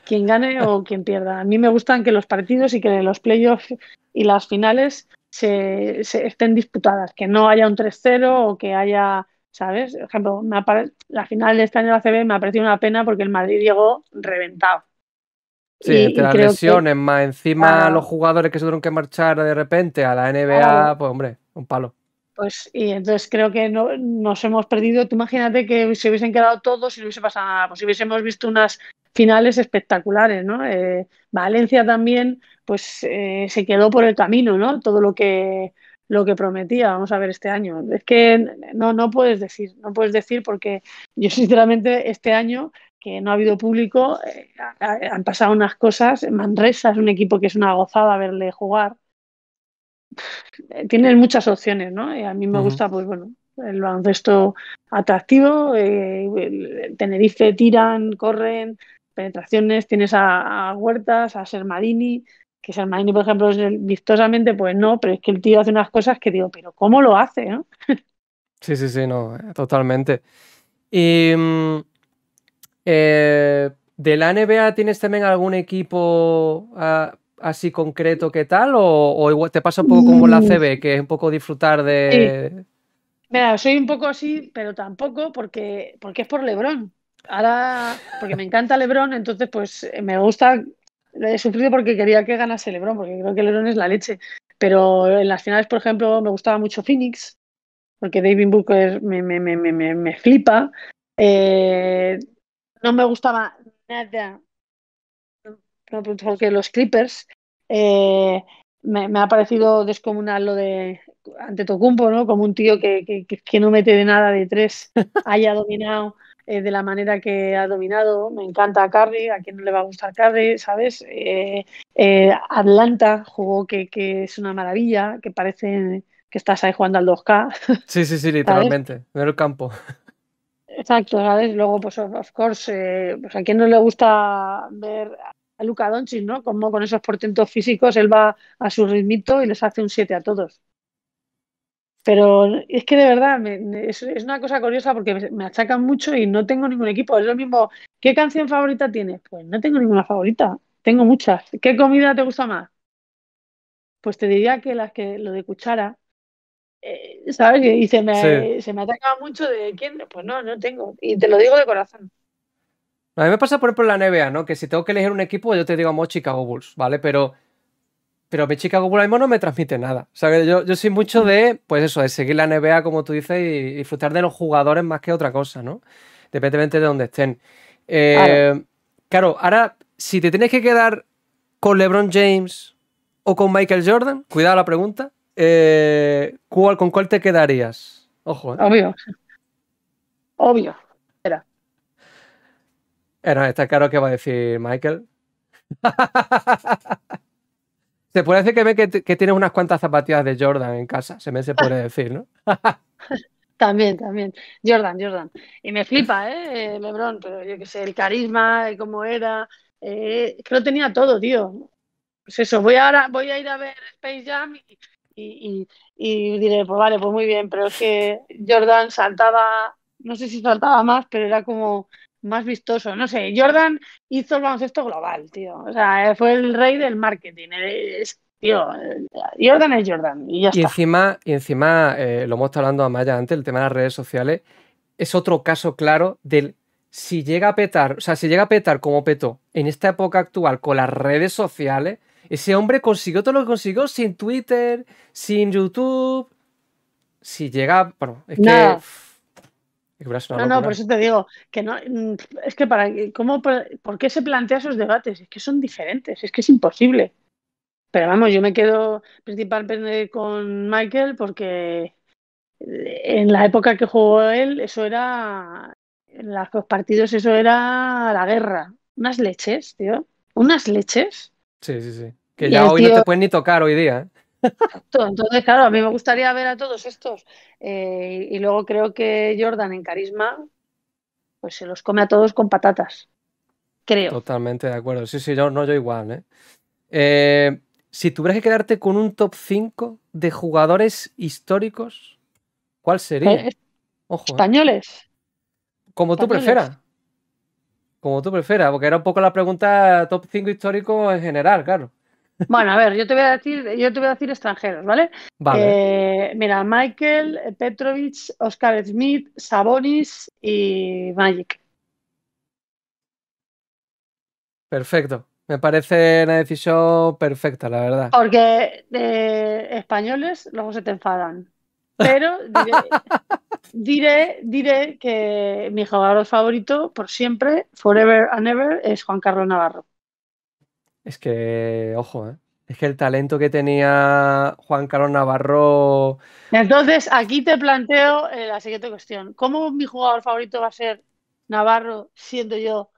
quien gane o (laughs) quien pierda. A mí me gustan que los partidos y que los playoffs y las finales se, estén disputadas, que no haya un 3-0 o que haya, ¿sabes? Por ejemplo, la final de este año de la CB me ha parecido una pena porque el Madrid llegó reventado. Sí, entre las lesiones, más encima los jugadores que se tuvieron que marchar de repente a la NBA, pues hombre, un palo. Pues, y entonces creo que no, nos hemos perdido. Tú imagínate que se hubiesen quedado todos y no hubiese pasado nada. Pues hubiésemos visto unas finales espectaculares, ¿no? Eh, Valencia también, pues eh, se quedó por el camino, ¿no? Todo lo que lo que prometía, vamos a ver este año. Es que no, no puedes decir, no puedes decir porque yo (laughs) sinceramente este año que no ha habido público, eh, han pasado unas cosas. Manresa es un equipo que es una gozada verle jugar. Tienes muchas opciones, ¿no? Y a mí me gusta, pues bueno, el baloncesto atractivo. Eh, Tenerife tiran, corren, penetraciones. Tienes a, Huertas, a Sermadini, que Sermadini, por ejemplo, es vistosamente, pues no, pero es que el tío hace unas cosas que digo, pero ¿cómo lo hace? Sí, sí, sí, no, eh, totalmente. Y mm, eh, ¿De la NBA tienes también algún equipo ah, así concreto que tal? O, te pasa un poco como la CB, que es un poco disfrutar de. Mira, soy un poco así, pero tampoco porque, porque es por Lebron. Ahora, porque me encanta Lebron, entonces pues me gusta. Lo he sufrido porque quería que ganase Lebron, porque creo que Lebron es la leche. Pero en las finales, por ejemplo, me gustaba mucho Phoenix, porque David Booker me, me, me, me flipa. Eh, no me gustaba nada porque los Clippers eh, me, ha parecido descomunal lo de ante Tocumpo, ¿no? Como un tío que, que, no mete de nada de tres (laughs) haya dominado eh, de la manera que ha dominado. Me encanta a a quien no le va a gustar Carrie, ¿sabes? Eh, Atlanta jugó que, es una maravilla, que parece que estás ahí jugando al 2K. Sí, sí, sí, (laughs) literalmente, en el campo. Exacto, ¿sabes? Luego, pues, of course, eh, pues a quien no le gusta ver a Luca Doncic, ¿no? Como con esos portentos físicos, él va a su ritmito y les hace un 7 a todos. Pero es que de verdad es, una cosa curiosa porque me, achacan mucho y no tengo ningún equipo. Es lo mismo, ¿qué canción favorita tienes? Pues no tengo ninguna favorita, tengo muchas. ¿Qué comida te gusta más? Pues te diría que las que lo de cuchara, eh, ¿sabes? Y se me, mucho de quién, pues no, no tengo. Y te lo digo de corazón. A mí me pasa, por ejemplo, en la NBA, ¿no? Que si tengo que elegir un equipo, yo te digo, amo Chicago Bulls, ¿vale? Pero, pero mi Chicago Bulls no me transmite nada. ¿sabes? Yo, soy mucho de, pues eso, de seguir la NBA, como tú dices, y disfrutar de los jugadores más que otra cosa, ¿no? dependientemente de donde estén. Eh, claro. claro, ahora, si te tienes que quedar con LeBron James o con Michael Jordan, cuidado la pregunta, eh, ¿cuál, ¿con cuál te quedarías? Ojo. ¿eh? Obvio. Obvio. Era. Era, está claro que va a decir Michael. (laughs) se puede decir que ve que, que, unas cuantas zapatillas de Jordan en casa, se me se puede (laughs) decir, ¿no? También, también. Jordan, Jordan. Y me flipa, ¿eh? eh Lebron, pero yo qué sé, el carisma, cómo era. creo que lo tenía todo, tío. Pues eso, voy ahora, voy a ir a ver Space Jam y, y, y, diré, pues vale, pues muy bien, pero es que Jordan saltaba, no sé si saltaba más, pero era como más vistoso. No sé, Jordan hizo el esto global, tío. O sea, fue el rey del marketing. tío, Jordan es Jordan. Y, ya encima, y encima eh, lo hemos estado hablando a Maya antes, el tema de las redes sociales, es otro caso claro del si llega a petar, o sea, si llega a petar como petó en esta época actual con las redes sociales, ese hombre consiguió todo lo que consiguió sin Twitter, sin YouTube. Si llega. Bueno, es que. no, no, por eso te digo que no. Mm, es que para. ¿cómo, por, qué se plantea esos debates? Es que son diferentes, es que es imposible. Pero vamos, yo me quedo principalmente con Michael porque en la época que jugó él, eso era. En los partidos, eso era la guerra. Unas leches, tío. Unas leches. Sí, sí, sí. Que ya hoy no te pueden ni tocar hoy día. ¿eh? Entonces, claro, a mí me gustaría ver a todos estos. Eh, y luego creo que Jordan en carisma, pues se los come a todos con patatas. Creo. Totalmente de acuerdo. Sí, sí, yo, no, yo igual. ¿eh? si tuvieras que quedarte con un top 5 de jugadores históricos, ¿cuál sería? Españoles. Como tú prefieras. Como tú prefieras, porque era un poco la pregunta top 5 histórico en general, claro. Bueno, a ver, yo te voy a decir, yo te voy a decir extranjeros, ¿vale? Vale. Eh, mira, Michael, Petrovich Oscar Smith, Sabonis y Magic. Perfecto. Me parece una decisión perfecta, la verdad. Porque de eh, españoles luego se te enfadan. Pero (laughs) diré, diré, que mi jugador favorito por siempre, forever and ever, es Juan Carlos Navarro. Es que, ojo, eh. es que el talento que tenía Juan Carlos Navarro. Entonces, aquí te planteo eh, la siguiente cuestión. ¿Cómo mi jugador favorito va a ser Navarro siendo yo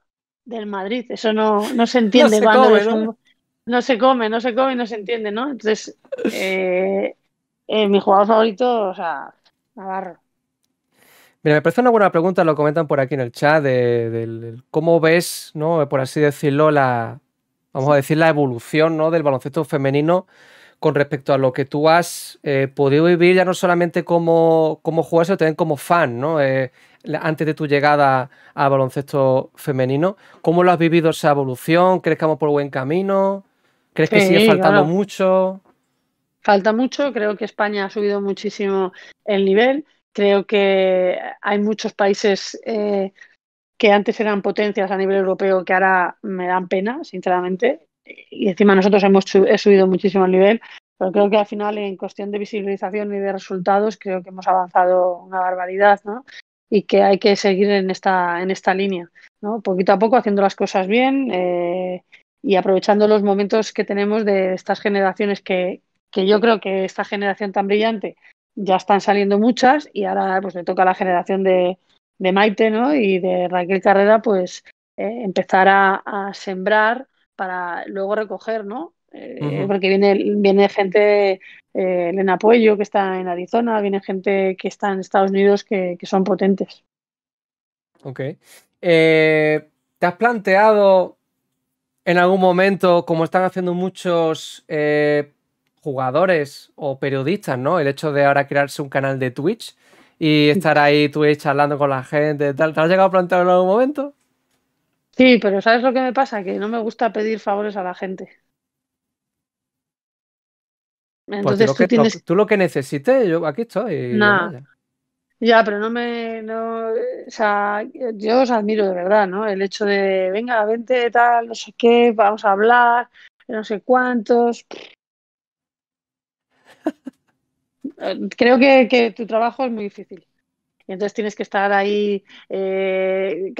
del Madrid? Eso no, se entiende no se come, ¿no? se come, no se come y no se entiende, ¿no? Entonces, (laughs) eh, eh, mi jugador favorito, o sea, Navarro. Mira, me parece una buena pregunta, lo comentan por aquí en el chat, de, cómo ves, ¿no? Por así decirlo, la, vamos a decir, la evolución ¿no? del baloncesto femenino con respecto a lo que tú has eh, podido vivir, ya no solamente como, como jugador, sino también como fan, ¿no? Eh, antes de tu llegada al baloncesto femenino. ¿Cómo lo has vivido esa evolución? ¿Crees que vamos por buen camino? ¿Crees que sigue faltando mucho? Falta mucho, creo que España ha subido muchísimo el nivel, creo que hay muchos países eh, que antes eran potencias a nivel europeo que ahora me dan pena, sinceramente, y encima nosotros hemos subido muchísimo el nivel, pero creo que al final en cuestión de visibilización y de resultados creo que hemos avanzado una barbaridad, ¿no? Y que hay que seguir en esta, en esta línea, ¿no? Poquito a poco haciendo las cosas bien. Eh, y aprovechando los momentos que tenemos de estas generaciones que, que yo creo que esta generación tan brillante ya están saliendo muchas y ahora pues le toca a la generación de, Maite ¿no? y de Raquel Carrera pues eh, empezar a, sembrar para luego recoger, ¿no? Eh, porque viene, viene gente, eh, en apoyo que está en Arizona, viene gente que está en Estados Unidos que, que son potentes. Ok. ¿Te has planteado en algún momento, como están haciendo muchos jugadores o periodistas, ¿no? El hecho de ahora crearse un canal de Twitch y estar ahí Twitch charlando con la gente, tal. ¿Te has llegado a plantear en algún momento? Sí, pero ¿sabes lo que me pasa? Que no me gusta pedir favores a la gente. Pues Entonces tú, tienes... lo, tú, lo, que necesites, yo aquí estoy. Nada. ya, pero no me. o sea, yo os admiro de verdad, ¿no? El hecho de, venga, vente, tal, no sé qué, vamos a hablar, no sé cuántos creo que, tu trabajo es muy difícil. entonces tienes que estar ahí. Eh,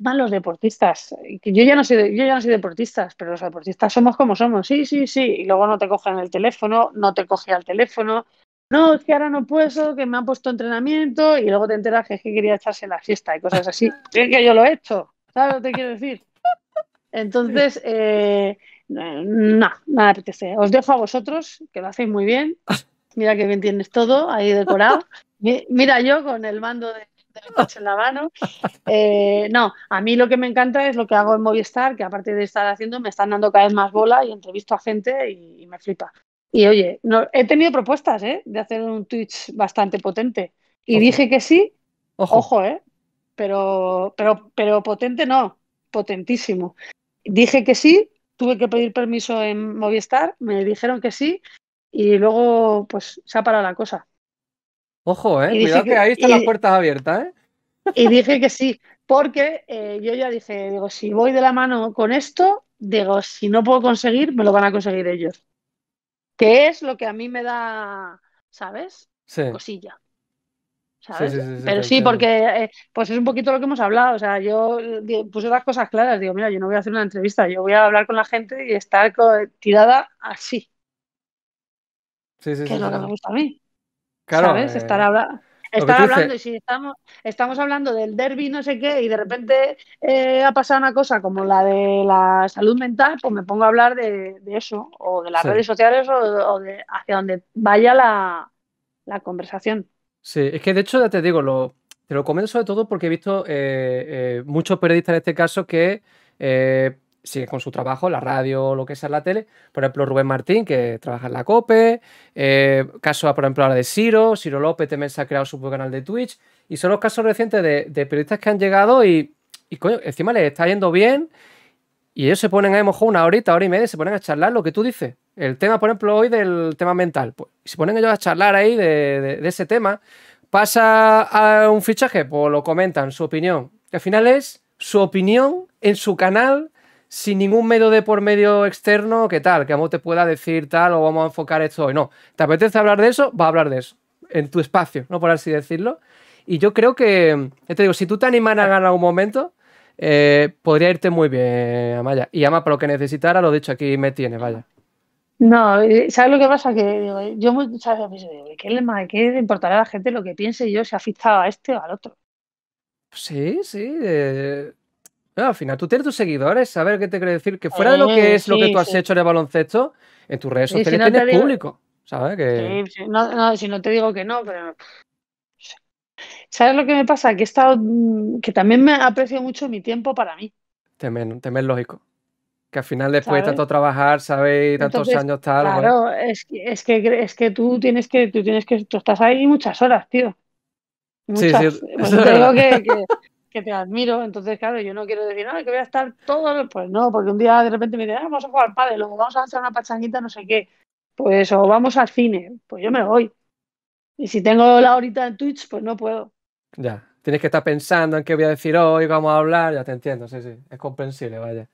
los deportistas. Yo ya, no soy, yo ya no soy deportista, pero los deportistas somos como somos. Sí, sí, sí. Y luego no te cogen el teléfono, no te coge el teléfono. No, es que ahora no puedo, que me han puesto entrenamiento. Y luego te enteras que, es que quería echarse la fiesta y cosas así. (laughs) Es que yo lo he hecho. ¿Sabes lo que te quiero decir? Entonces, eh, nada, Os dejo a vosotros, que lo hacéis muy bien. (laughs) Mira que bien tienes todo ahí decorado. (laughs) Mira, yo con el mando de, del coche en la mano. Eh, no, a mí lo que me encanta es lo que hago en Movistar, que aparte de estar haciendo, me están dando cada vez más bola y entrevisto a gente y, me flipa. Y oye, he tenido propuestas ¿eh? de hacer un Twitch bastante potente. Y dije que sí, ojo, ¿eh? pero, pero, pero potente no, potentísimo. Dije que sí, tuve que pedir permiso en Movistar, me dijeron que sí y luego pues se ha parado la cosa. Ojo, eh, cuidado que, ahí están las puertas abiertas, ¿eh? Y dije que sí, porque eh, yo ya dije, digo, si voy de la mano con esto, digo, si no puedo conseguir, me lo van a conseguir ellos. Que es lo que a mí me da, ¿sabes? Sí. Cosilla. ¿sabes? Pero sí, porque eh, pues es un poquito lo que hemos hablado. O sea, yo puse las cosas claras. Digo, mira, yo no voy a hacer una entrevista, yo voy a hablar con la gente y estar tirada así. Sí, sí, que sí, es lo que me gusta a mí. Claro, ¿Sabes? Eh, estar, hablando, y si estamos, hablando del derby, no sé qué, y de repente eh, ha pasado una cosa como la de la salud mental, pues me pongo a hablar de, eso, o de las redes sociales, o, hacia donde vaya la, conversación. Sí, es que de hecho, ya te digo, te lo comento sobre todo porque he visto eh, muchos periodistas en este caso que sigue con su trabajo, la radio, lo que sea, la tele. Por ejemplo, Rubén Martín, que trabaja en la COPE. Eh, caso, por ejemplo, ahora de Ciro. Ciro López también se ha creado su canal de Twitch. Y son los casos recientes de, periodistas que han llegado y, y, coño, encima les está yendo bien. Y ellos se ponen a mojo una horita, hora y media, se ponen a charlar lo que tú dices. El tema, por ejemplo, hoy del tema mental. Pues se ponen ellos a charlar ahí de, de ese tema. Pasa a un fichaje, pues lo comentan, su opinión. Al final es su opinión en su canal sin ningún medio de por medio externo, ¿qué tal, que Amo te pueda decir tal o vamos a enfocar esto hoy. No, ¿te apetece hablar de eso? Va a hablar de eso, en tu espacio, ¿no? Por así decirlo. Y yo creo que, te digo, si tú te animas a ganar un momento, eh, podría irte muy bien, Amaya. Y ama para lo que necesitara, lo dicho, aquí me tiene, vaya. No, eh, ¿sabes lo que pasa? Que yo muchas veces pienso, digo, ¿qué le, importará a la gente lo que piense yo si ha fichado a este o al otro? Sí, sí. Eh, al final, tú tienes tus seguidores, ¿sabes qué te quiere decir? Que fuera de lo que eh, es lo que tú has hecho en el baloncesto, en tus redes sociales tienes público, ¿sabes? Que... no, si no te digo que no, pero... ¿Sabes lo que me pasa? Que he estado... Mm, que también me aprecio mucho mi tiempo para mí. Temen, temen lógico. Que al final después de tanto trabajar, ¿sabes? tantos años tal... Pues claro, es, que, es, que, tú tienes que... Tú tienes que... Tú estás ahí muchas horas, tío. Sí, sí. Pues que te admiro, entonces, claro, yo no quiero decir, no, que voy a estar todo, pues no, porque un día de repente me dicen, ah, vamos a jugar al pádel, vamos a hacer una pachanguita, no sé qué, pues, o vamos al cine, pues yo me voy. Y si tengo la horita en Twitch, pues no puedo. Ya, tienes que estar pensando en qué voy a decir hoy, vamos a hablar, ya te entiendo, sí, sí, es comprensible, vaya.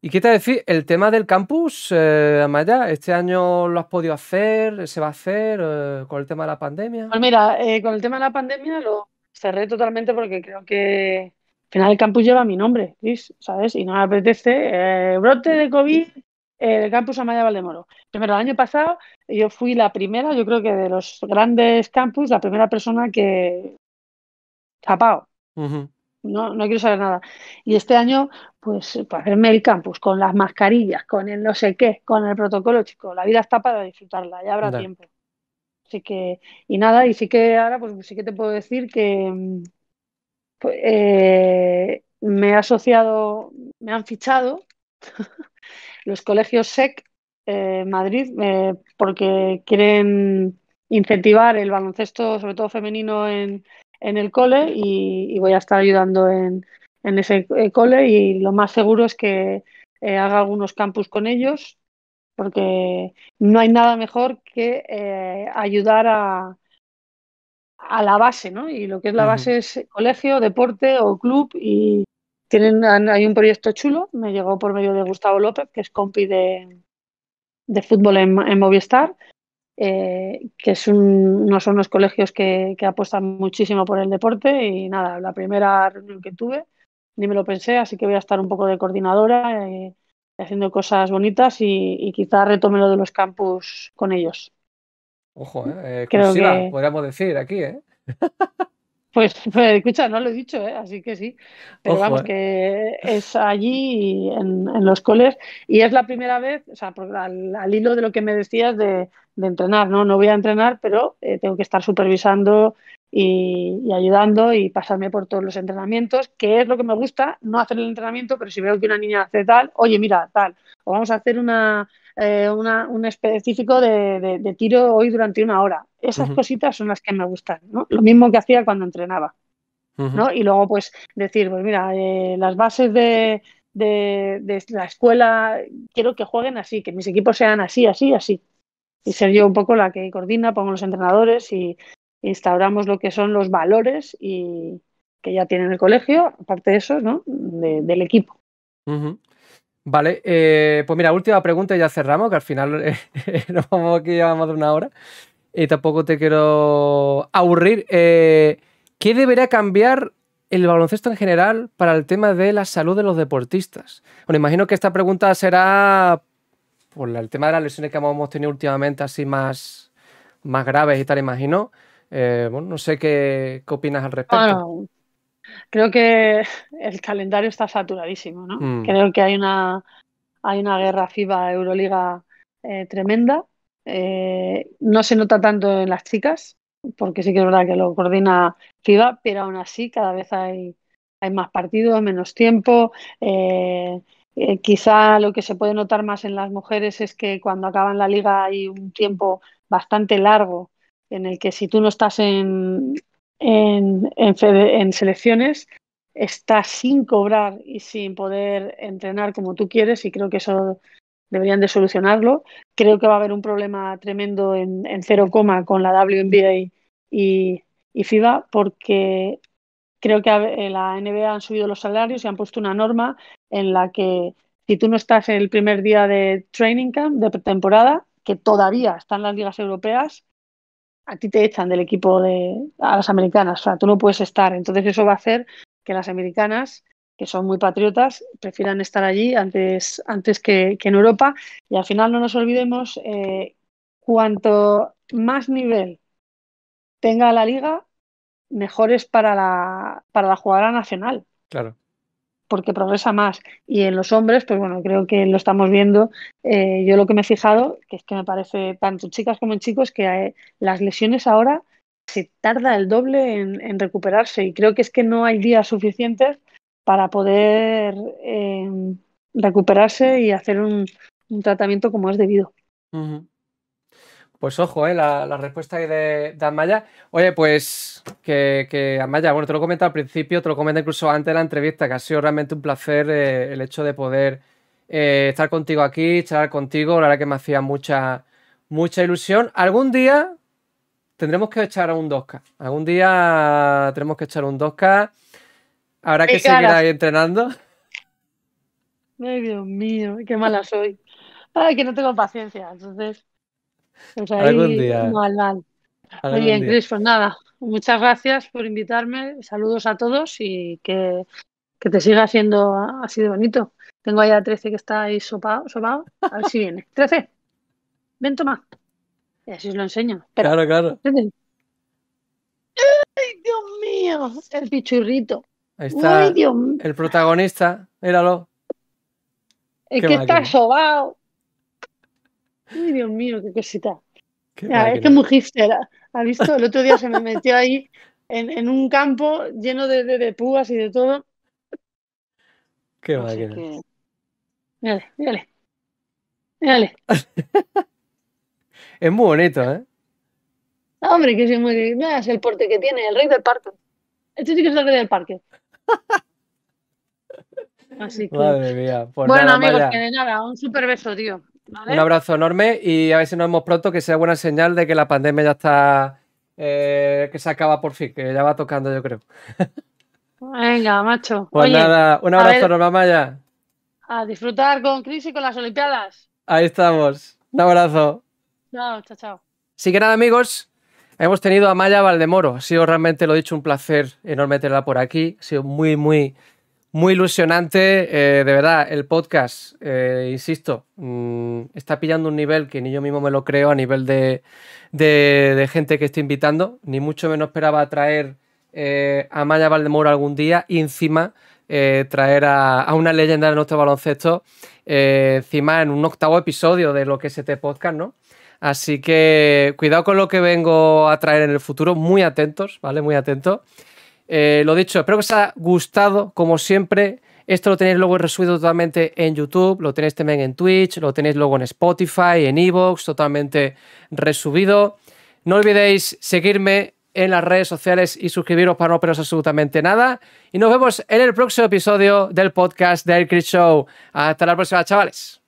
¿Y qué te decir? El tema del campus, eh, Amaya, ¿este año lo has podido hacer? ¿Se va a hacer eh, con el tema de la pandemia? Pues mira, eh, con el tema de la pandemia lo, cerré totalmente porque creo que al final el campus lleva mi nombre, ¿sabes? Y no me apetece. Eh, brote de COVID, eh, el campus Amaya Valdemoro. Primero, el año pasado yo fui la primera, yo creo que de los grandes campus, la primera persona que tapado No, no quiero saber nada. Y este año, pues, para hacerme el campus, con las mascarillas, con el no sé qué, con el protocolo, chico, la vida está para disfrutarla, ya habrá tiempo que, y nada, y sí que ahora, pues sí que te puedo decir que mm, pues, eh, me he asociado, me han fichado (laughs) los colegios SEC eh, Madrid eh, porque quieren incentivar el baloncesto, sobre todo femenino, en, el cole y, voy a estar ayudando en, ese cole y lo más seguro es que haga algunos campus con ellos porque no hay nada mejor que eh, ayudar a, la base, ¿no? Y lo que es la base es colegio, deporte o club y tienen, hay un proyecto chulo, me llegó por medio de Gustavo López, que es compi de, de fútbol en, Movistar, eh, que es no son unos colegios que, que, apuestan muchísimo por el deporte y nada, la primera reunión que tuve ni me lo pensé, así que voy a estar un poco de coordinadora. Eh, haciendo cosas bonitas y, quizá retome lo de los campus con ellos. Ojo, eh, eh Creo podríamos decir aquí, ¿eh? (laughs) Pues, pues, escucha, no lo he dicho, eh, así que sí. Pero vamos, eh. que es allí en, los coles y es la primera vez, o sea, al, hilo de lo que me decías de, entrenar, ¿no? No voy a entrenar, pero tengo que estar supervisando y, ayudando y pasarme por todos los entrenamientos, que es lo que me gusta, no hacer el entrenamiento, pero si veo que una niña hace tal, oye, mira, tal, o vamos a hacer una, eh, un específico de, tiro hoy durante una hora. Esas cositas son las que me gustan, ¿no? Lo mismo que hacía cuando entrenaba, ¿no? Y luego, pues, decir, pues mira, eh, las bases de, de... la escuela, quiero que jueguen así, que mis equipos sean así, así, así. Y ser yo un poco la que coordina, pongo los entrenadores y, instauramos lo que son los valores y que ya tienen el colegio, aparte de eso, ¿no? del equipo. Vale, eh, pues mira, última pregunta y ya cerramos, que al final (laughs) eh, nos vamos aquí ya más de una hora y tampoco te quiero aburrir. Eh, ¿Qué debería cambiar el baloncesto en general para el tema de la salud de los deportistas? Bueno, imagino que esta pregunta será por el tema de las lesiones que hemos tenido últimamente, así más, más graves y tal, imagino. Eh, bueno, no sé qué, opinas al respecto. creo que el calendario está saturadísimo, ¿no? Mm. Creo que hay una, hay una guerra FIBA Euroliga eh, tremenda. Eh, no se nota tanto en las chicas, porque sí que es verdad que lo coordina FIBA, pero aún así cada vez hay, hay más partidos, menos tiempo. quizá lo que se puede notar más en las mujeres es que cuando acaban la liga hay un tiempo bastante largo en el que si tú no estás en, selecciones, estás sin cobrar y sin poder entrenar como tú quieres y creo que eso deberían de solucionarlo. Creo que va a haber un problema tremendo en, en cero coma con la WNBA y, FIBA porque creo que la NBA han subido los salarios y han puesto una norma en la que si tú no estás en el primer día de training camp, de pretemporada, que todavía están las ligas europeas, a ti te echan del equipo de a las americanas, o sea, tú no puedes estar. Entonces eso va a hacer que las americanas, que son muy patriotas, prefieran estar allí antes, antes que, en Europa. Y al final no nos olvidemos, eh, cuanto más nivel tenga la liga, mejor es para la, para la jugadora nacional. Claro porque progresa más. Y en los hombres, pues bueno, creo que lo estamos viendo. Eh, yo lo que me he fijado, que es que me parece tanto chicas como en chicos, que eh, las lesiones ahora se tarda el doble en, recuperarse y creo que es que no hay días suficientes para poder eh, recuperarse y hacer un, tratamiento como es debido. Pues ojo, eh, la, respuesta de, Amaya. Oye, pues que, Amaya, bueno, te lo comentado al principio, te lo comenté incluso antes de la entrevista, que ha sido realmente un placer eh, el hecho de poder eh, estar contigo aquí, charlar contigo. La verdad que me hacía mucha, mucha ilusión. Algún día tendremos que echar un 2K. Algún día tendremos que echar un 2K. Habrá que seguir ahí entrenando. Ay, Dios mío, qué mala soy. Ay, que no tengo paciencia. Entonces, (laughs) Pues algún día. Mal, Muy bien, Cris, pues nada. Muchas gracias por invitarme. Saludos a todos y que, que te siga siendo así de bonito. Tengo ahí a 13 que está ahí sopado, A ver si viene. 13, (laughs) ven, toma. Y así os lo enseño. Claro, claro. ¡Ay, Dios mío! El pichurrito. Ahí está. Dios El protagonista, míralo. Es que está sobao. Ay, Dios mío, qué cosita. Qué es que muy hipster. ¿Ha visto? El otro día se me (laughs) metió ahí en, en un campo lleno de, de, púas y de todo. Qué máquina. Que... Mírale, mírale. Mírale. (laughs) es muy bonito, ¿eh? hombre, que es muy Nada, es el porte que tiene, el rey del parque. Este sí que es el rey del parque. (laughs) Así que. Madre mía. Pues bueno, amigos, que de nada, un super beso, tío. Un abrazo enorme y a ver si nos vemos pronto, que sea buena señal de que la pandemia ya está, eh, que se acaba por fin, que ya va tocando, yo creo. Venga, macho. Pues nada, un abrazo enorme, Maya. A disfrutar con Cris y con las Olimpiadas. Ahí estamos. Un abrazo. Chao, chao, chao. Así que nada, amigos, hemos tenido a Maya Valdemoro. Ha sido realmente, lo he dicho, un placer enorme tenerla por aquí. Ha sido muy, muy muy ilusionante, eh, de verdad, el podcast, eh, insisto, mm, está pillando un nivel que ni yo mismo me lo creo a nivel de, gente que estoy invitando, ni mucho menos esperaba traer eh, a Maya Valdemora algún día y encima traer a, a, una leyenda de nuestro baloncesto, encima en un octavo episodio de lo que es este podcast, ¿no? Así que cuidado con lo que vengo a traer en el futuro, muy atentos, ¿vale? Muy atentos. Eh, lo dicho, espero que os haya gustado, como siempre. Esto lo tenéis luego resubido totalmente en YouTube, lo tenéis también en Twitch, lo tenéis luego en Spotify, en Evox, totalmente resubido. No olvidéis seguirme en las redes sociales y suscribiros para no perderos absolutamente nada. Y nos vemos en el próximo episodio del podcast del Crit Show. Hasta la próxima, chavales.